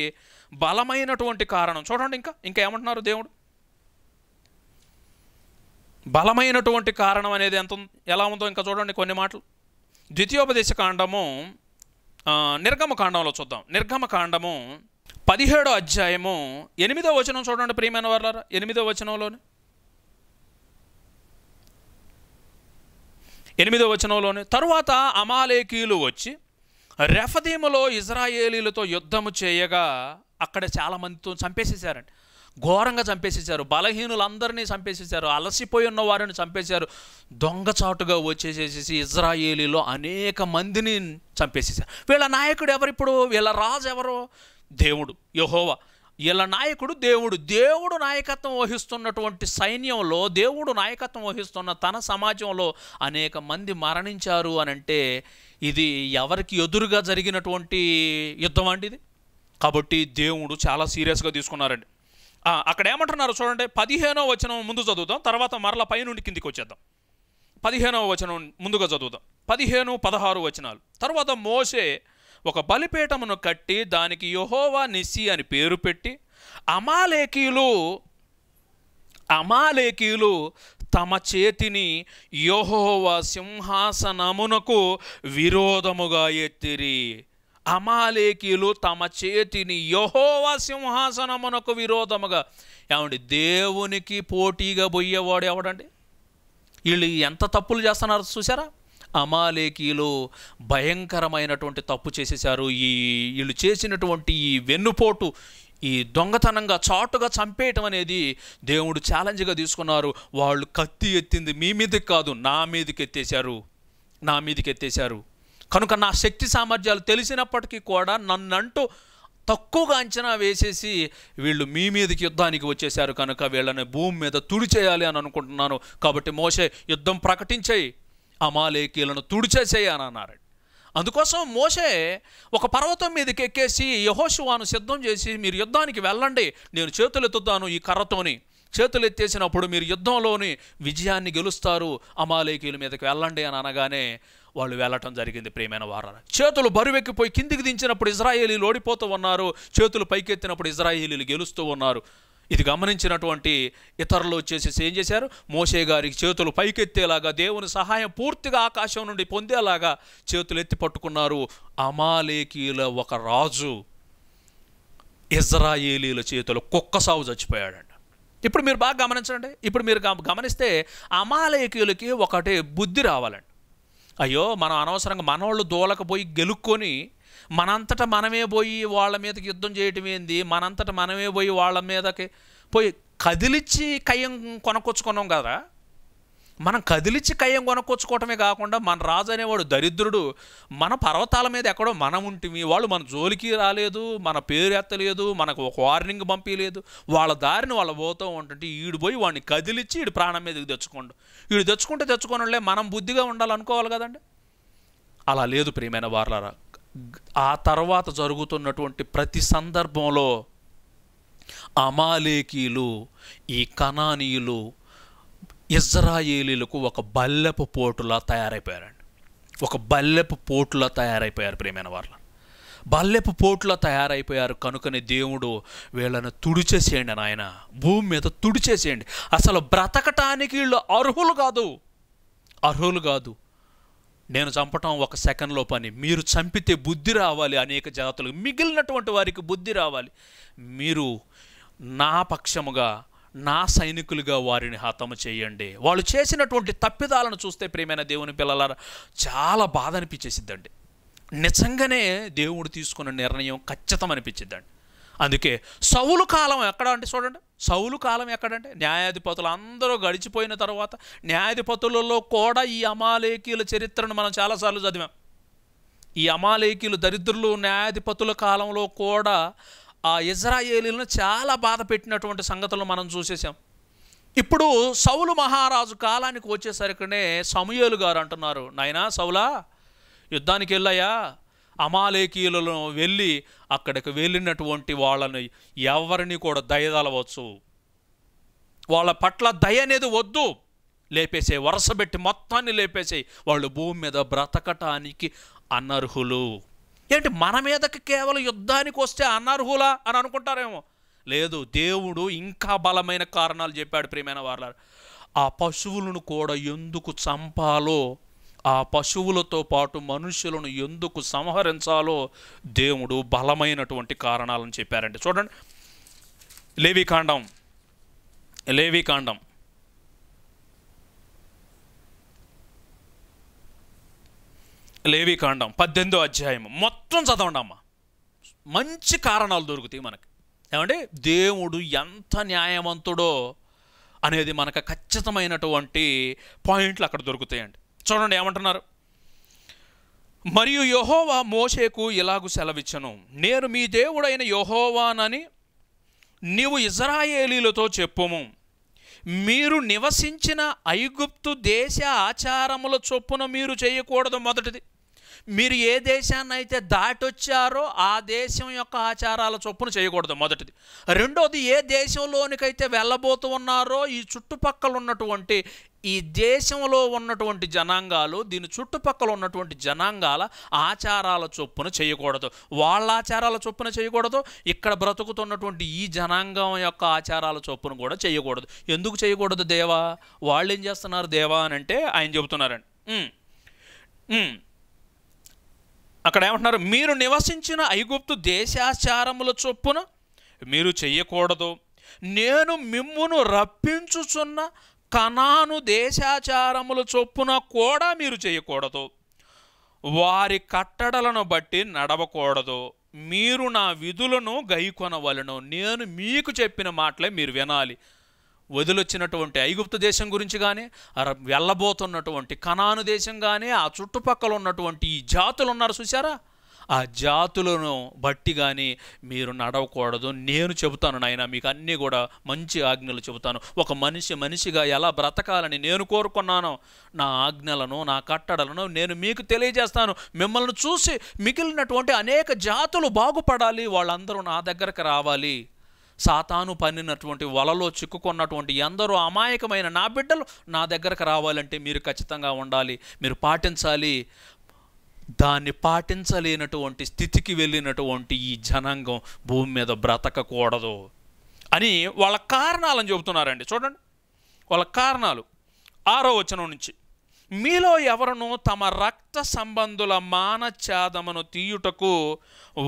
బలమైనటువంటి కారణం చూడండి ఇంకా ఇంకా ఏమంటున్నారు దేవుడు బలమైనటువంటి కారణం అనేది ఎంత ఎలా ఉందో ఇంకా చూడండి కొన్ని మాటలు ద్వితీయోపదేశ కాండము నిర్గమకాండంలో చూద్దాం నిర్గమకాండము పదిహేడో అధ్యాయము ఎనిమిదో వచనం చూడండి ప్రియమైన వాళ్ళారా ఎనిమిదో వచనంలోని ఎనిమిదో వచనంలోని తరువాత అమాలేకీలు వచ్చి రెఫదీములో ఇజ్రాయేలీలతో యుద్ధము చేయగా అక్కడ చాలామందితో చంపేసేసారండి ఘోరంగా చంపేసేసారు బలహీనులందరినీ చంపేసేసారు అలసిపోయి ఉన్న వారిని చంపేశారు దొంగచాటుగా వచ్చేసేసేసి ఇజ్రాయేలీలో అనేక మందిని చంపేసేసారు వీళ్ళ నాయకుడు ఎవరు ఇప్పుడు వీళ్ళ రాజు ఎవరు దేవుడు యహోవా వీళ్ళ నాయకుడు దేవుడు దేవుడు నాయకత్వం వహిస్తున్నటువంటి సైన్యంలో దేవుడు నాయకత్వం వహిస్తున్న తన సమాజంలో అనేక మంది మరణించారు అని అంటే ఇది ఎవరికి ఎదురుగా జరిగినటువంటి యుద్ధం అండి ఇది కాబట్టి దేవుడు చాలా సీరియస్గా తీసుకున్నారండి అక్కడ ఏమంటున్నారు చూడండి పదిహేనో వచనం ముందు చదువుతాం తర్వాత మరల పైనుండి కిందికి వచ్చేద్దాం పదిహేనవ వచనం ముందుగా చదువుదాం పదిహేను పదహారు వచనాలు తర్వాత మోసే ఒక బలిపీఠమును కట్టి దానికి యహోవా నిస్సి అని పేరు పెట్టి అమాలేకీలు అమాలేకీలు తమ చేతిని యహోవా సింహాసనమునకు విరోధముగా ఎత్తిరి అమాలేకీలు తమ చేతిని యహోవా సింహాసనమునకు విరోధముగా ఏమండి దేవునికి పోటీగా పోయేవాడు ఎవడండి వీళ్ళు ఎంత తప్పులు చేస్తున్నారు చూసారా అమాలేకీలు భయంకరమైనటువంటి తప్పు చేసేసారు ఈ వీళ్ళు చేసినటువంటి ఈ వెన్నుపోటు ఈ దొంగతనంగా చాటుగా చంపేయటం అనేది దేవుడు ఛాలెంజ్గా తీసుకున్నారు వాళ్ళు కత్తి ఎత్తింది మీ మీదకి కాదు నా మీదకి ఎత్తేశారు నా మీదకి ఎత్తేశారు కనుక నా శక్తి సామర్థ్యాలు తెలిసినప్పటికీ కూడా నన్నంటూ తక్కువగా అంచనా వేసేసి వీళ్ళు మీ మీదకి యుద్ధానికి వచ్చేసారు కనుక వీళ్ళని భూమి మీద తుడిచేయాలి అని అనుకుంటున్నాను కాబట్టి మోసే యుద్ధం ప్రకటించేయి అమాలేకీలను తుడిచేసేయి అని అన్నారు అందుకోసం మోసే ఒక పర్వతం మీదకి ఎక్కేసి యహోశువాను సిద్ధం చేసి మీరు యుద్ధానికి వెళ్ళండి నేను చేతులెత్తుతాను ఈ కర్రతోని చేతులెత్తేసినప్పుడు మీరు యుద్ధంలోని విజయాన్ని గెలుస్తారు అమాలేకీల మీదకి వెళ్ళండి అని అనగానే వాళ్ళు వెళ్ళటం జరిగింది ప్రియమైన వారాల చేతులు బరువెక్కిపోయి కిందికి దించినప్పుడు ఇజ్రాయేలీలు ఓడిపోతూ ఉన్నారు చేతులు పైకెత్తినప్పుడు ఇజ్రాయేలీలు గెలుస్తూ ఉన్నారు ఇది గమనించినటువంటి ఇతరులు వచ్చేసి ఏం చేశారు మోసే గారికి చేతులు పైకెత్తేలాగా దేవుని సహాయం పూర్తిగా ఆకాశం నుండి పొందేలాగా చేతులు ఎత్తి పట్టుకున్నారు అమాలేకీల ఒక రాజు ఇజ్రాయేలీల చేతులు కుక్క సాగు చచ్చిపోయాడండి ఇప్పుడు మీరు బాగా గమనించండి ఇప్పుడు మీరు గమనిస్తే అమాలేకీలకి ఒకటే బుద్ధి రావాలండి అయ్యో మనం అనవసరంగా మనోళ్ళు దూలకపోయి గెలుక్కొని మనంతట మనమే పోయి వాళ్ళ మీదకి యుద్ధం చేయటం ఏంది మనంతట మనమే పోయి వాళ్ళ మీదకి పోయి కదిలిచ్చి కయ్యం కొనకొచ్చుకున్నాం కదా మనం కదిలిచ్చి కయ్యం కొనుక్కొచ్చుకోవటమే కాకుండా మన రాజు అనేవాడు దరిద్రుడు మన పర్వతాల మీద ఎక్కడో మనం ఉంటిమి వాళ్ళు మన జోలికి రాలేదు మన పేరు ఎత్తలేదు మనకు ఒక వార్నింగ్ పంపించలేదు వాళ్ళ దారిని వాళ్ళ పోతూ ఉంటుంటే ఈడు పోయి వాడిని కదిలిచ్చి ఈడు ప్రాణం మీదకి తెచ్చుకోండు ఈడు తెచ్చుకుంటే తెచ్చుకోనలే మనం బుద్ధిగా ఉండాలనుకోవాలి కదండి అలా లేదు ప్రియమైన వార్లరా ఆ తర్వాత జరుగుతున్నటువంటి ప్రతి సందర్భంలో అమాలేకీలు ఈ కణానీయులు ఇజ్రాయేలీలకు ఒక బల్లెపు పోటులా తయారైపోయారండి ఒక బల్లెపు పోటులా తయారైపోయారు ప్రేమైన వాళ్ళ బల్లెపు పోట్లో తయారైపోయారు కనుకనే దేవుడు వీళ్ళను తుడిచేసేయండి నాయన భూమి మీద తుడిచేసేయండి అసలు బ్రతకటానికి వీళ్ళు అర్హులు కాదు అర్హులు కాదు నేను చంపటం ఒక సెకండ్లో పని మీరు చంపితే బుద్ధి రావాలి అనేక జాతులు మిగిలినటువంటి వారికి బుద్ధి రావాలి మీరు నా పక్షముగా నా సైనికులుగా వారిని హతము చేయండి వాళ్ళు చేసినటువంటి తప్పిదాలను చూస్తే ప్రేమైన దేవుని పిల్లల చాలా బాధ అనిపించేసిద్దండి నిజంగానే దేవుడు తీసుకున్న నిర్ణయం ఖచ్చితం అనిపించిద్దండి అందుకే సౌలు కాలం ఎక్కడ అంటే చూడండి సౌలు కాలం ఎక్కడంటే న్యాయాధిపతులు అందరూ గడిచిపోయిన తర్వాత న్యాయాధిపతులలో కూడా ఈ అమాలేకీల చరిత్రను మనం చాలాసార్లు చదివాం ఈ అమాలేకీలు దరిద్రులు న్యాయాధిపతుల కాలంలో కూడా ఆ ఇజ్రాయేలీలను చాలా బాధ పెట్టినటువంటి సంగతులు మనం చూసేసాం ఇప్పుడు సౌలు మహారాజు కాలానికి వచ్చేసరికనే సమయలు గారు అంటున్నారు నాయనా సౌలా యుద్ధానికి వెళ్ళాయా అమాలేకీయులను వెళ్ళి అక్కడికి వెళ్ళినటువంటి వాళ్ళని ఎవరిని కూడా దయదలవచ్చు వాళ్ళ పట్ల దయ అనేది వద్దు లేపేసే వరసబెట్టి మొత్తాన్ని లేపేసే వాళ్ళు భూమి మీద బ్రతకటానికి అనర్హులు ఏంటి మన మీదకి కేవలం యుద్ధానికి వస్తే అనర్హులా అని అనుకుంటారేమో లేదు దేవుడు ఇంకా బలమైన కారణాలు చెప్పాడు ప్రియమైన వారు ఆ పశువులను కూడా ఎందుకు చంపాలో ఆ పశువులతో పాటు మనుషులను ఎందుకు సంహరించాలో దేవుడు బలమైనటువంటి కారణాలను చెప్పారండి చూడండి లేవికాండం లేవికాండం లేవి కాండం పద్దెనిమిదో అధ్యాయం మొత్తం చదవండి అమ్మ మంచి కారణాలు దొరుకుతాయి మనకి ఏమంటే దేవుడు ఎంత న్యాయవంతుడో అనేది మనకు ఖచ్చితమైనటువంటి పాయింట్లు అక్కడ దొరుకుతాయండి చూడండి ఏమంటున్నారు మరియు యహోవా మోషేకు ఇలాగు సెలవిచ్చను నేను మీ దేవుడైన యహోవానని నీవు ఇజ్రాయేలీలతో చెప్పుము మీరు నివసించిన ఐగుప్తు దేశ ఆచారముల చొప్పున మీరు చేయకూడదు మొదటిది మీరు ఏ దేశాన్ని అయితే దాటొచ్చారో ఆ దేశం యొక్క ఆచారాల చొప్పున చేయకూడదు మొదటిది రెండోది ఏ దేశంలోనికైతే వెళ్ళబోతూ ఉన్నారో ఈ చుట్టుపక్కల ఉన్నటువంటి ఈ దేశంలో ఉన్నటువంటి జనాంగాలు దీని చుట్టుపక్కల ఉన్నటువంటి జనాంగాల ఆచారాల చొప్పున చేయకూడదు వాళ్ళ ఆచారాల చొప్పున చేయకూడదు ఇక్కడ బ్రతుకుతున్నటువంటి ఈ జనాంగం యొక్క ఆచారాల చొప్పున కూడా చేయకూడదు ఎందుకు చేయకూడదు దేవా వాళ్ళు ఏం చేస్తున్నారు దేవా అని అంటే ఆయన చెబుతున్నారండి అక్కడ ఏమంటున్నారు మీరు నివసించిన ఐగుప్తు దేశాచారముల చొప్పున మీరు చెయ్యకూడదు నేను మిమ్మును రప్పించుచున్న కణాను దేశాచారముల చొప్పున కూడా మీరు చేయకూడదు వారి కట్టడలను బట్టి నడవకూడదు మీరు నా విధులను గైకొనవలను నేను మీకు చెప్పిన మాటలే మీరు వినాలి వదిలొచ్చినటువంటి ఐగుప్తు దేశం గురించి కానీ వెళ్ళబోతున్నటువంటి కనాను దేశం కానీ ఆ చుట్టుపక్కల ఉన్నటువంటి ఈ జాతులు ఉన్నారు చూసారా ఆ జాతులను బట్టి కానీ మీరు నడవకూడదు నేను చెబుతాను నాయన మీకు అన్నీ కూడా మంచి ఆజ్ఞలు చెబుతాను ఒక మనిషి మనిషిగా ఎలా బ్రతకాలని నేను కోరుకున్నాను నా ఆజ్ఞలను నా కట్టడలను నేను మీకు తెలియజేస్తాను మిమ్మల్ని చూసి మిగిలినటువంటి అనేక జాతులు బాగుపడాలి వాళ్ళందరూ నా దగ్గరకు రావాలి సాతాను పన్నినటువంటి వలలో చిక్కుకున్నటువంటి ఎందరో అమాయకమైన నా బిడ్డలు నా దగ్గరకు రావాలంటే మీరు ఖచ్చితంగా ఉండాలి మీరు పాటించాలి దాన్ని పాటించలేనటువంటి స్థితికి వెళ్ళినటువంటి ఈ జనాంగం భూమి మీద బ్రతకకూడదు అని వాళ్ళ కారణాలను చెబుతున్నారండి చూడండి వాళ్ళ కారణాలు ఆరో వచనం నుంచి మీలో ఎవరును తమ రక్త సంబంధుల మానఛాదమును తీయుటకు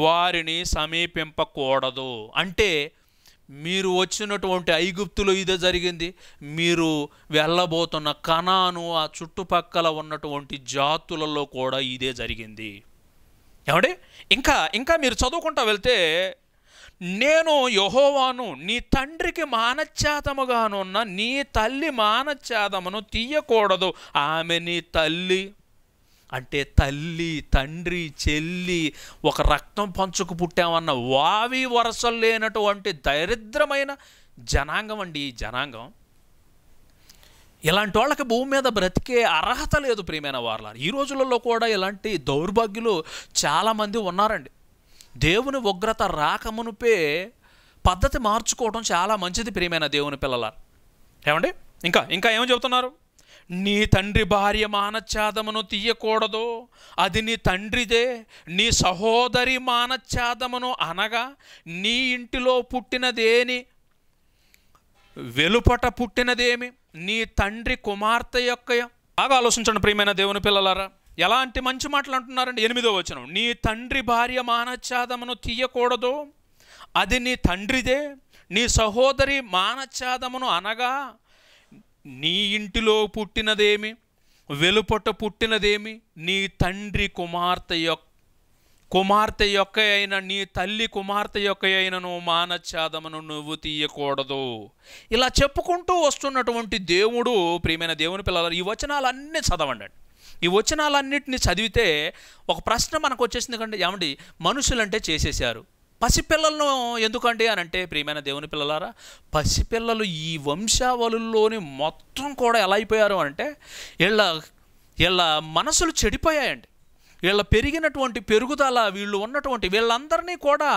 వారిని సమీపింపకూడదు అంటే మీరు వచ్చినటువంటి ఐగుప్తులు ఇదే జరిగింది మీరు వెళ్ళబోతున్న కణాను ఆ చుట్టుపక్కల ఉన్నటువంటి జాతులలో కూడా ఇదే జరిగింది ఏమండి ఇంకా ఇంకా మీరు చదువుకుంటా వెళ్తే నేను యహోవాను నీ తండ్రికి మానచ్ఛాదముగానున్న నీ తల్లి మానచ్ఛాదమును తీయకూడదు ఆమె నీ తల్లి అంటే తల్లి తండ్రి చెల్లి ఒక రక్తం పంచుకు పుట్టామన్న వావి వరసలు లేనటువంటి దరిద్రమైన జనాంగం అండి ఈ జనాంగం ఇలాంటి వాళ్ళకి భూమి మీద బ్రతికే అర్హత లేదు ప్రియమైన వార్ల ఈ రోజులలో కూడా ఇలాంటి దౌర్భాగ్యులు చాలామంది ఉన్నారండి దేవుని ఉగ్రత రాకమునుపే పద్ధతి మార్చుకోవడం చాలా మంచిది ప్రియమైన దేవుని పిల్లల ఏమండి ఇంకా ఇంకా ఏమని చెబుతున్నారు నీ తండ్రి భార్య మానఛాదమును తీయకూడదు అది నీ తండ్రిదే నీ సహోదరి మానఛాదమును అనగా నీ ఇంటిలో పుట్టినదేని వెలుపట పుట్టినదేమి నీ తండ్రి కుమార్తె యొక్క బాగా ఆలోచించండి ప్రియమైన దేవుని పిల్లలారా ఎలాంటి మంచి మాటలు అంటున్నారండి ఎనిమిదో వచనం నీ తండ్రి భార్య మానఛాదమును తీయకూడదు అది నీ తండ్రిదే నీ సహోదరి మానఛాదమును అనగా నీ ఇంటిలో పుట్టినదేమి వెలుపొట్ట పుట్టినదేమి నీ తండ్రి కుమార్తె యొక్క కుమార్తె యొక్క అయిన నీ తల్లి కుమార్తె యొక్క అయినను మానఛాదమును నువ్వు తీయకూడదు ఇలా చెప్పుకుంటూ వస్తున్నటువంటి దేవుడు ప్రియమైన దేవుని పిల్లలు ఈ వచనాలన్నీ చదవండి ఈ వచనాలన్నింటినీ చదివితే ఒక ప్రశ్న మనకు వచ్చేసింది కంటే ఏమండి మనుషులంటే చేసేసారు పసిపిల్లలను ఎందుకండి అని అంటే ప్రియమైన దేవుని పిల్లలారా పసిపిల్లలు ఈ వంశావళుల్లోని మొత్తం కూడా ఎలా అయిపోయారు అంటే వీళ్ళ వీళ్ళ మనసులు చెడిపోయాయండి వీళ్ళ పెరిగినటువంటి పెరుగుదల వీళ్ళు ఉన్నటువంటి వీళ్ళందరినీ కూడా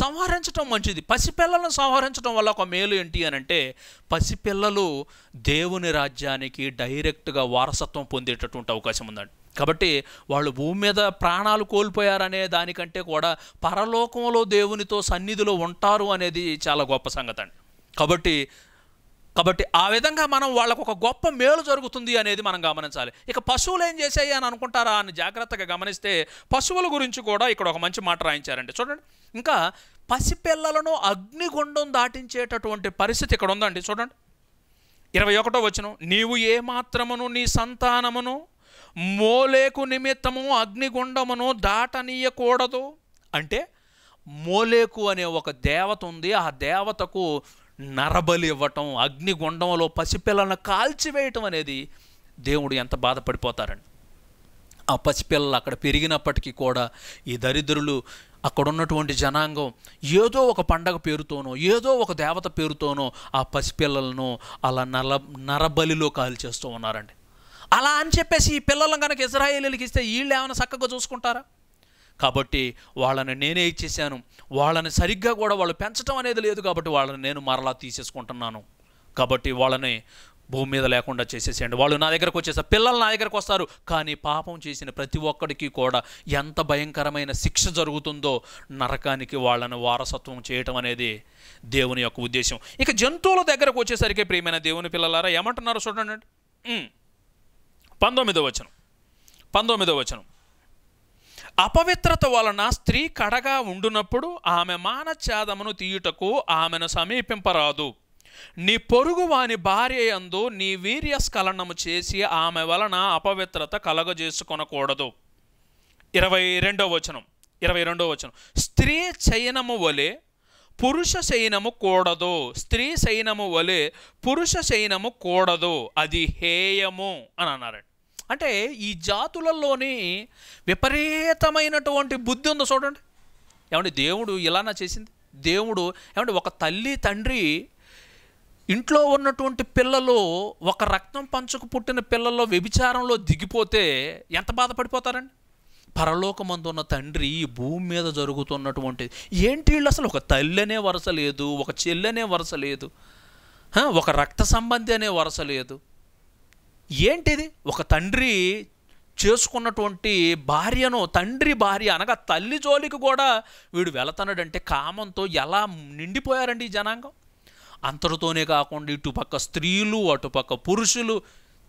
సంహరించడం మంచిది పసిపిల్లలను సంహరించడం వల్ల ఒక మేలు ఏంటి అని అంటే పసిపిల్లలు దేవుని రాజ్యానికి డైరెక్ట్గా వారసత్వం పొందేటటువంటి అవకాశం ఉందండి కాబట్టి వాళ్ళు భూమి మీద ప్రాణాలు కోల్పోయారనే దానికంటే కూడా పరలోకంలో దేవునితో సన్నిధిలో ఉంటారు అనేది చాలా గొప్ప సంగతి అండి కాబట్టి కాబట్టి ఆ విధంగా మనం వాళ్ళకు ఒక గొప్ప మేలు జరుగుతుంది అనేది మనం గమనించాలి ఇక పశువులు ఏం చేసాయి అని అనుకుంటారా అని జాగ్రత్తగా గమనిస్తే పశువుల గురించి కూడా ఇక్కడ ఒక మంచి మాట రాయించారండి చూడండి ఇంకా పసిపిల్లలను అగ్నిగుండం దాటించేటటువంటి పరిస్థితి ఇక్కడ ఉందండి చూడండి ఇరవై ఒకటో వచ్చిన నీవు ఏ మాత్రమును నీ సంతానమును మోలేకు నిమిత్తము అగ్నిగుండమును దాటనీయకూడదు అంటే మోలేకు అనే ఒక దేవత ఉంది ఆ దేవతకు నరబలి ఇవ్వటం అగ్నిగుండంలో పసిపిల్లలను కాల్చివేయటం అనేది దేవుడు ఎంత బాధపడిపోతారండి ఆ పసిపిల్లలు అక్కడ పెరిగినప్పటికీ కూడా ఈ దరిద్రులు అక్కడ ఉన్నటువంటి జనాంగం ఏదో ఒక పండగ పేరుతోనో ఏదో ఒక దేవత పేరుతోనో ఆ పసిపిల్లలను అలా నల నరబలిలో కాల్చేస్తూ ఉన్నారండి అలా అని చెప్పేసి ఈ పిల్లలను కనుక ఇజ్రాయేలీలకి ఇస్తే వీళ్ళు ఏమైనా చక్కగా చూసుకుంటారా కాబట్టి వాళ్ళని నేనే ఇచ్చేసాను వాళ్ళని సరిగ్గా కూడా వాళ్ళు పెంచడం అనేది లేదు కాబట్టి వాళ్ళని నేను మరలా తీసేసుకుంటున్నాను కాబట్టి వాళ్ళని భూమి మీద లేకుండా చేసేసేయండి వాళ్ళు నా దగ్గరకు వచ్చేస్తారు పిల్లలు నా దగ్గరకు వస్తారు కానీ పాపం చేసిన ప్రతి ఒక్కడికి కూడా ఎంత భయంకరమైన శిక్ష జరుగుతుందో నరకానికి వాళ్ళను వారసత్వం చేయటం అనేది దేవుని యొక్క ఉద్దేశం ఇక జంతువుల దగ్గరకు వచ్చేసరికి ప్రియమైన దేవుని పిల్లలారా ఏమంటున్నారు చూడండి పంతొమ్మిదో వచనం పంతొమ్మిదో వచనం అపవిత్రత వలన స్త్రీ కడగా ఉండునప్పుడు ఆమె మానచాదమును తీయుటకు ఆమెను సమీపింపరాదు నీ పొరుగు వాని భార్య యందు నీ స్ఖలనము చేసి ఆమె వలన అపవిత్రత కలగజేసుకొనకూడదు ఇరవై రెండో వచనం ఇరవై రెండో వచనం స్త్రీ చయనము వలె పురుష శయనము కూడదు స్త్రీ శయనము వలె పురుష శయనము కూడదు అది హేయము అని అన్నారండి అంటే ఈ జాతులలోని విపరీతమైనటువంటి బుద్ధి ఉందో చూడండి ఏమంటే దేవుడు ఇలానా చేసింది దేవుడు ఏమంటే ఒక తల్లి తండ్రి ఇంట్లో ఉన్నటువంటి పిల్లలు ఒక రక్తం పంచుకు పుట్టిన పిల్లల్లో వ్యభిచారంలో దిగిపోతే ఎంత బాధపడిపోతారండి పరలోకమందున్న తండ్రి భూమి మీద జరుగుతున్నటువంటిది ఏంటి వీళ్ళు అసలు ఒక తల్లి అనే వరస లేదు ఒక చెల్లి అనే వరస లేదు ఒక రక్త సంబంధి అనే వరస లేదు ఏంటిది ఒక తండ్రి చేసుకున్నటువంటి భార్యను తండ్రి భార్య అనగా తల్లి జోలికి కూడా వీడు వెళతన్నాడంటే కామంతో ఎలా నిండిపోయారండి ఈ జనాంగం అంతటితోనే కాకుండా ఇటుపక్క స్త్రీలు అటుపక్క పురుషులు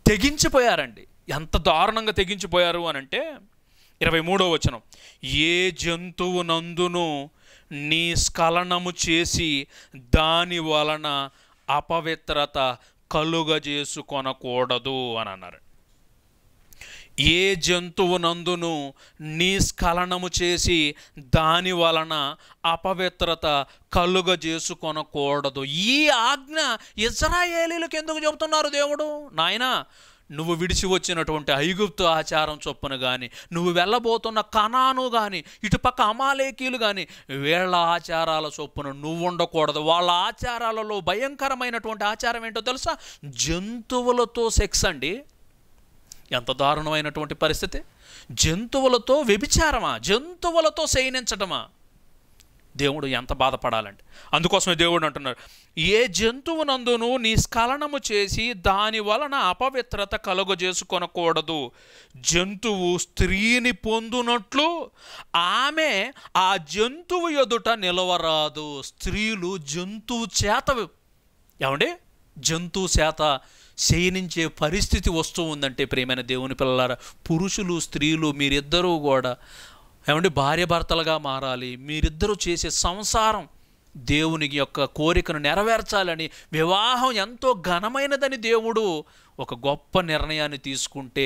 తెగించిపోయారండి ఎంత దారుణంగా తెగించిపోయారు అనంటే ఇరవై మూడో వచనం ఏ జంతువు నందును నీ స్ఖలనము చేసి దాని వలన అపవిత్రత కలుగజేసుకొనకూడదు అని అన్నారు ఏ జంతువు నందును నీ స్ఖలనము చేసి దాని వలన అపవిత్రత కలుగజేసుకొనకూడదు ఈ ఆజ్ఞ ఇజ్రాయేలీలకు ఎందుకు చెబుతున్నారు దేవుడు నాయనా నువ్వు విడిచి వచ్చినటువంటి ఐగుప్తు ఆచారం చొప్పున కానీ నువ్వు వెళ్ళబోతున్న కణాను కానీ ఇటుపక్క అమాలేకీలు కానీ వీళ్ళ ఆచారాల చొప్పున నువ్వు ఉండకూడదు వాళ్ళ ఆచారాలలో భయంకరమైనటువంటి ఆచారం ఏంటో తెలుసా జంతువులతో సెక్స్ అండి ఎంత దారుణమైనటువంటి పరిస్థితి జంతువులతో వ్యభిచారమా జంతువులతో శయనించటమా దేవుడు ఎంత బాధపడాలండి అందుకోసమే దేవుడు అంటున్నారు ఏ జంతువునందును నీ స్ఖలనము చేసి దాని వలన అపవిత్రత కలుగజేసుకొనకూడదు జంతువు స్త్రీని పొందునట్లు ఆమె ఆ జంతువు ఎదుట నిలవరాదు స్త్రీలు జంతువు చేత ఏమండి జంతువు చేత శయనించే పరిస్థితి వస్తూ ఉందంటే ప్రేమైన దేవుని పిల్లలారా పురుషులు స్త్రీలు మీరిద్దరూ కూడా ఏమంటే భార్య భర్తలుగా మారాలి మీరిద్దరూ చేసే సంసారం దేవుని యొక్క కోరికను నెరవేర్చాలని వివాహం ఎంతో ఘనమైనదని దేవుడు ఒక గొప్ప నిర్ణయాన్ని తీసుకుంటే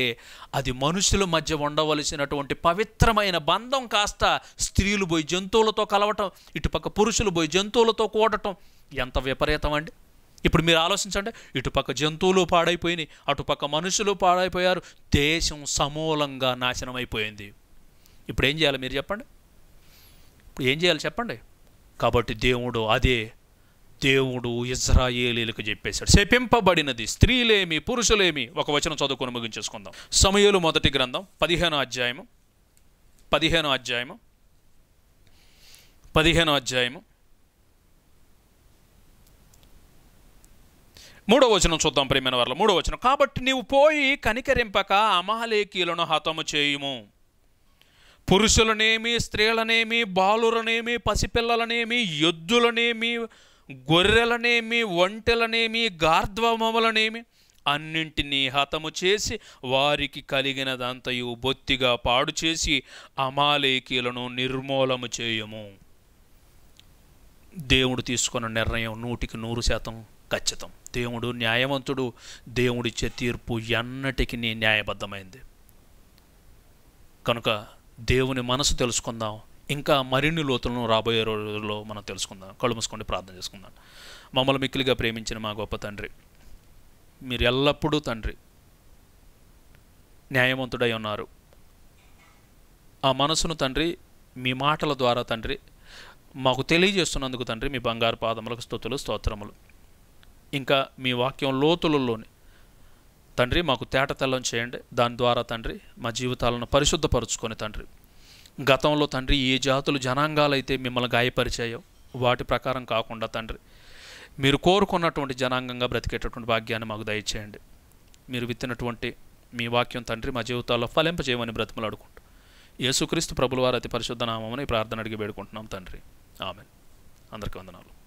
అది మనుషుల మధ్య ఉండవలసినటువంటి పవిత్రమైన బంధం కాస్త స్త్రీలు పోయి జంతువులతో కలవటం ఇటుపక్క పురుషులు పోయి జంతువులతో కూడటం ఎంత విపరీతం అండి ఇప్పుడు మీరు ఆలోచించండి ఇటుపక్క జంతువులు పాడైపోయినాయి అటుపక్క మనుషులు పాడైపోయారు దేశం సమూలంగా నాశనమైపోయింది ఇప్పుడు ఏం చేయాలి మీరు చెప్పండి ఇప్పుడు ఏం చేయాలి చెప్పండి కాబట్టి దేవుడు అదే దేవుడు ఇజ్రాయేలీలకు చెప్పేశాడు శపింపబడినది స్త్రీలేమి పురుషులేమి ఒక వచనం చదువుకొని ముగించేసుకుందాం సమయలు మొదటి గ్రంథం పదిహేనో అధ్యాయము పదిహేనో అధ్యాయము పదిహేనో అధ్యాయము మూడో వచనం చూద్దాం ప్రేమైన వారిలో మూడో వచనం కాబట్టి నీవు పోయి కనికరింపక అమాలేకీలను హతము చేయుము పురుషులనేమి స్త్రీలనేమి బాలురనేమి పసిపిల్లలనేమి ఎద్దులనేమి గొర్రెలనేమి ఒంటెలనేమి గార్ధ్వమములనేమి అన్నింటినీ హతము చేసి వారికి కలిగినదంతయు బొత్తిగా పాడు చేసి అమాలేకీలను నిర్మూలము చేయము దేవుడు తీసుకున్న నిర్ణయం నూటికి నూరు శాతం ఖచ్చితం దేవుడు న్యాయవంతుడు దేవుడిచ్చే తీర్పు ఎన్నటికి న్యాయబద్ధమైంది కనుక దేవుని మనసు తెలుసుకుందాం ఇంకా మరిన్ని లోతులను రాబోయే రోజుల్లో మనం తెలుసుకుందాం కళ్ళు మూసుకొని ప్రార్థన చేసుకుందాం మమ్మల్ని మిక్కిలిగా ప్రేమించిన మా గొప్ప తండ్రి మీరు ఎల్లప్పుడూ తండ్రి న్యాయవంతుడై ఉన్నారు ఆ మనసును తండ్రి మీ మాటల ద్వారా తండ్రి మాకు తెలియజేస్తున్నందుకు తండ్రి మీ బంగారు పాదములకు స్థుతులు స్తోత్రములు ఇంకా మీ వాక్యం లోతులలోని తండ్రి మాకు తేట తెల్లం చేయండి దాని ద్వారా తండ్రి మా జీవితాలను పరిశుద్ధపరుచుకొని తండ్రి గతంలో తండ్రి ఏ జాతులు జనాంగాలైతే మిమ్మల్ని గాయపరిచాయో వాటి ప్రకారం కాకుండా తండ్రి మీరు కోరుకున్నటువంటి జనాంగంగా బ్రతికేటటువంటి భాగ్యాన్ని మాకు దయచేయండి మీరు విత్తినటువంటి మీ వాక్యం తండ్రి మా జీవితాల్లో ఫలింపజేయమని అడుగుంటూ యేసుక్రీస్తు ప్రభులవారు అతి పరిశుద్ధ నామముని ప్రార్థన అడిగి వేడుకుంటున్నాం తండ్రి ఆమె అందరికీ వందనాలు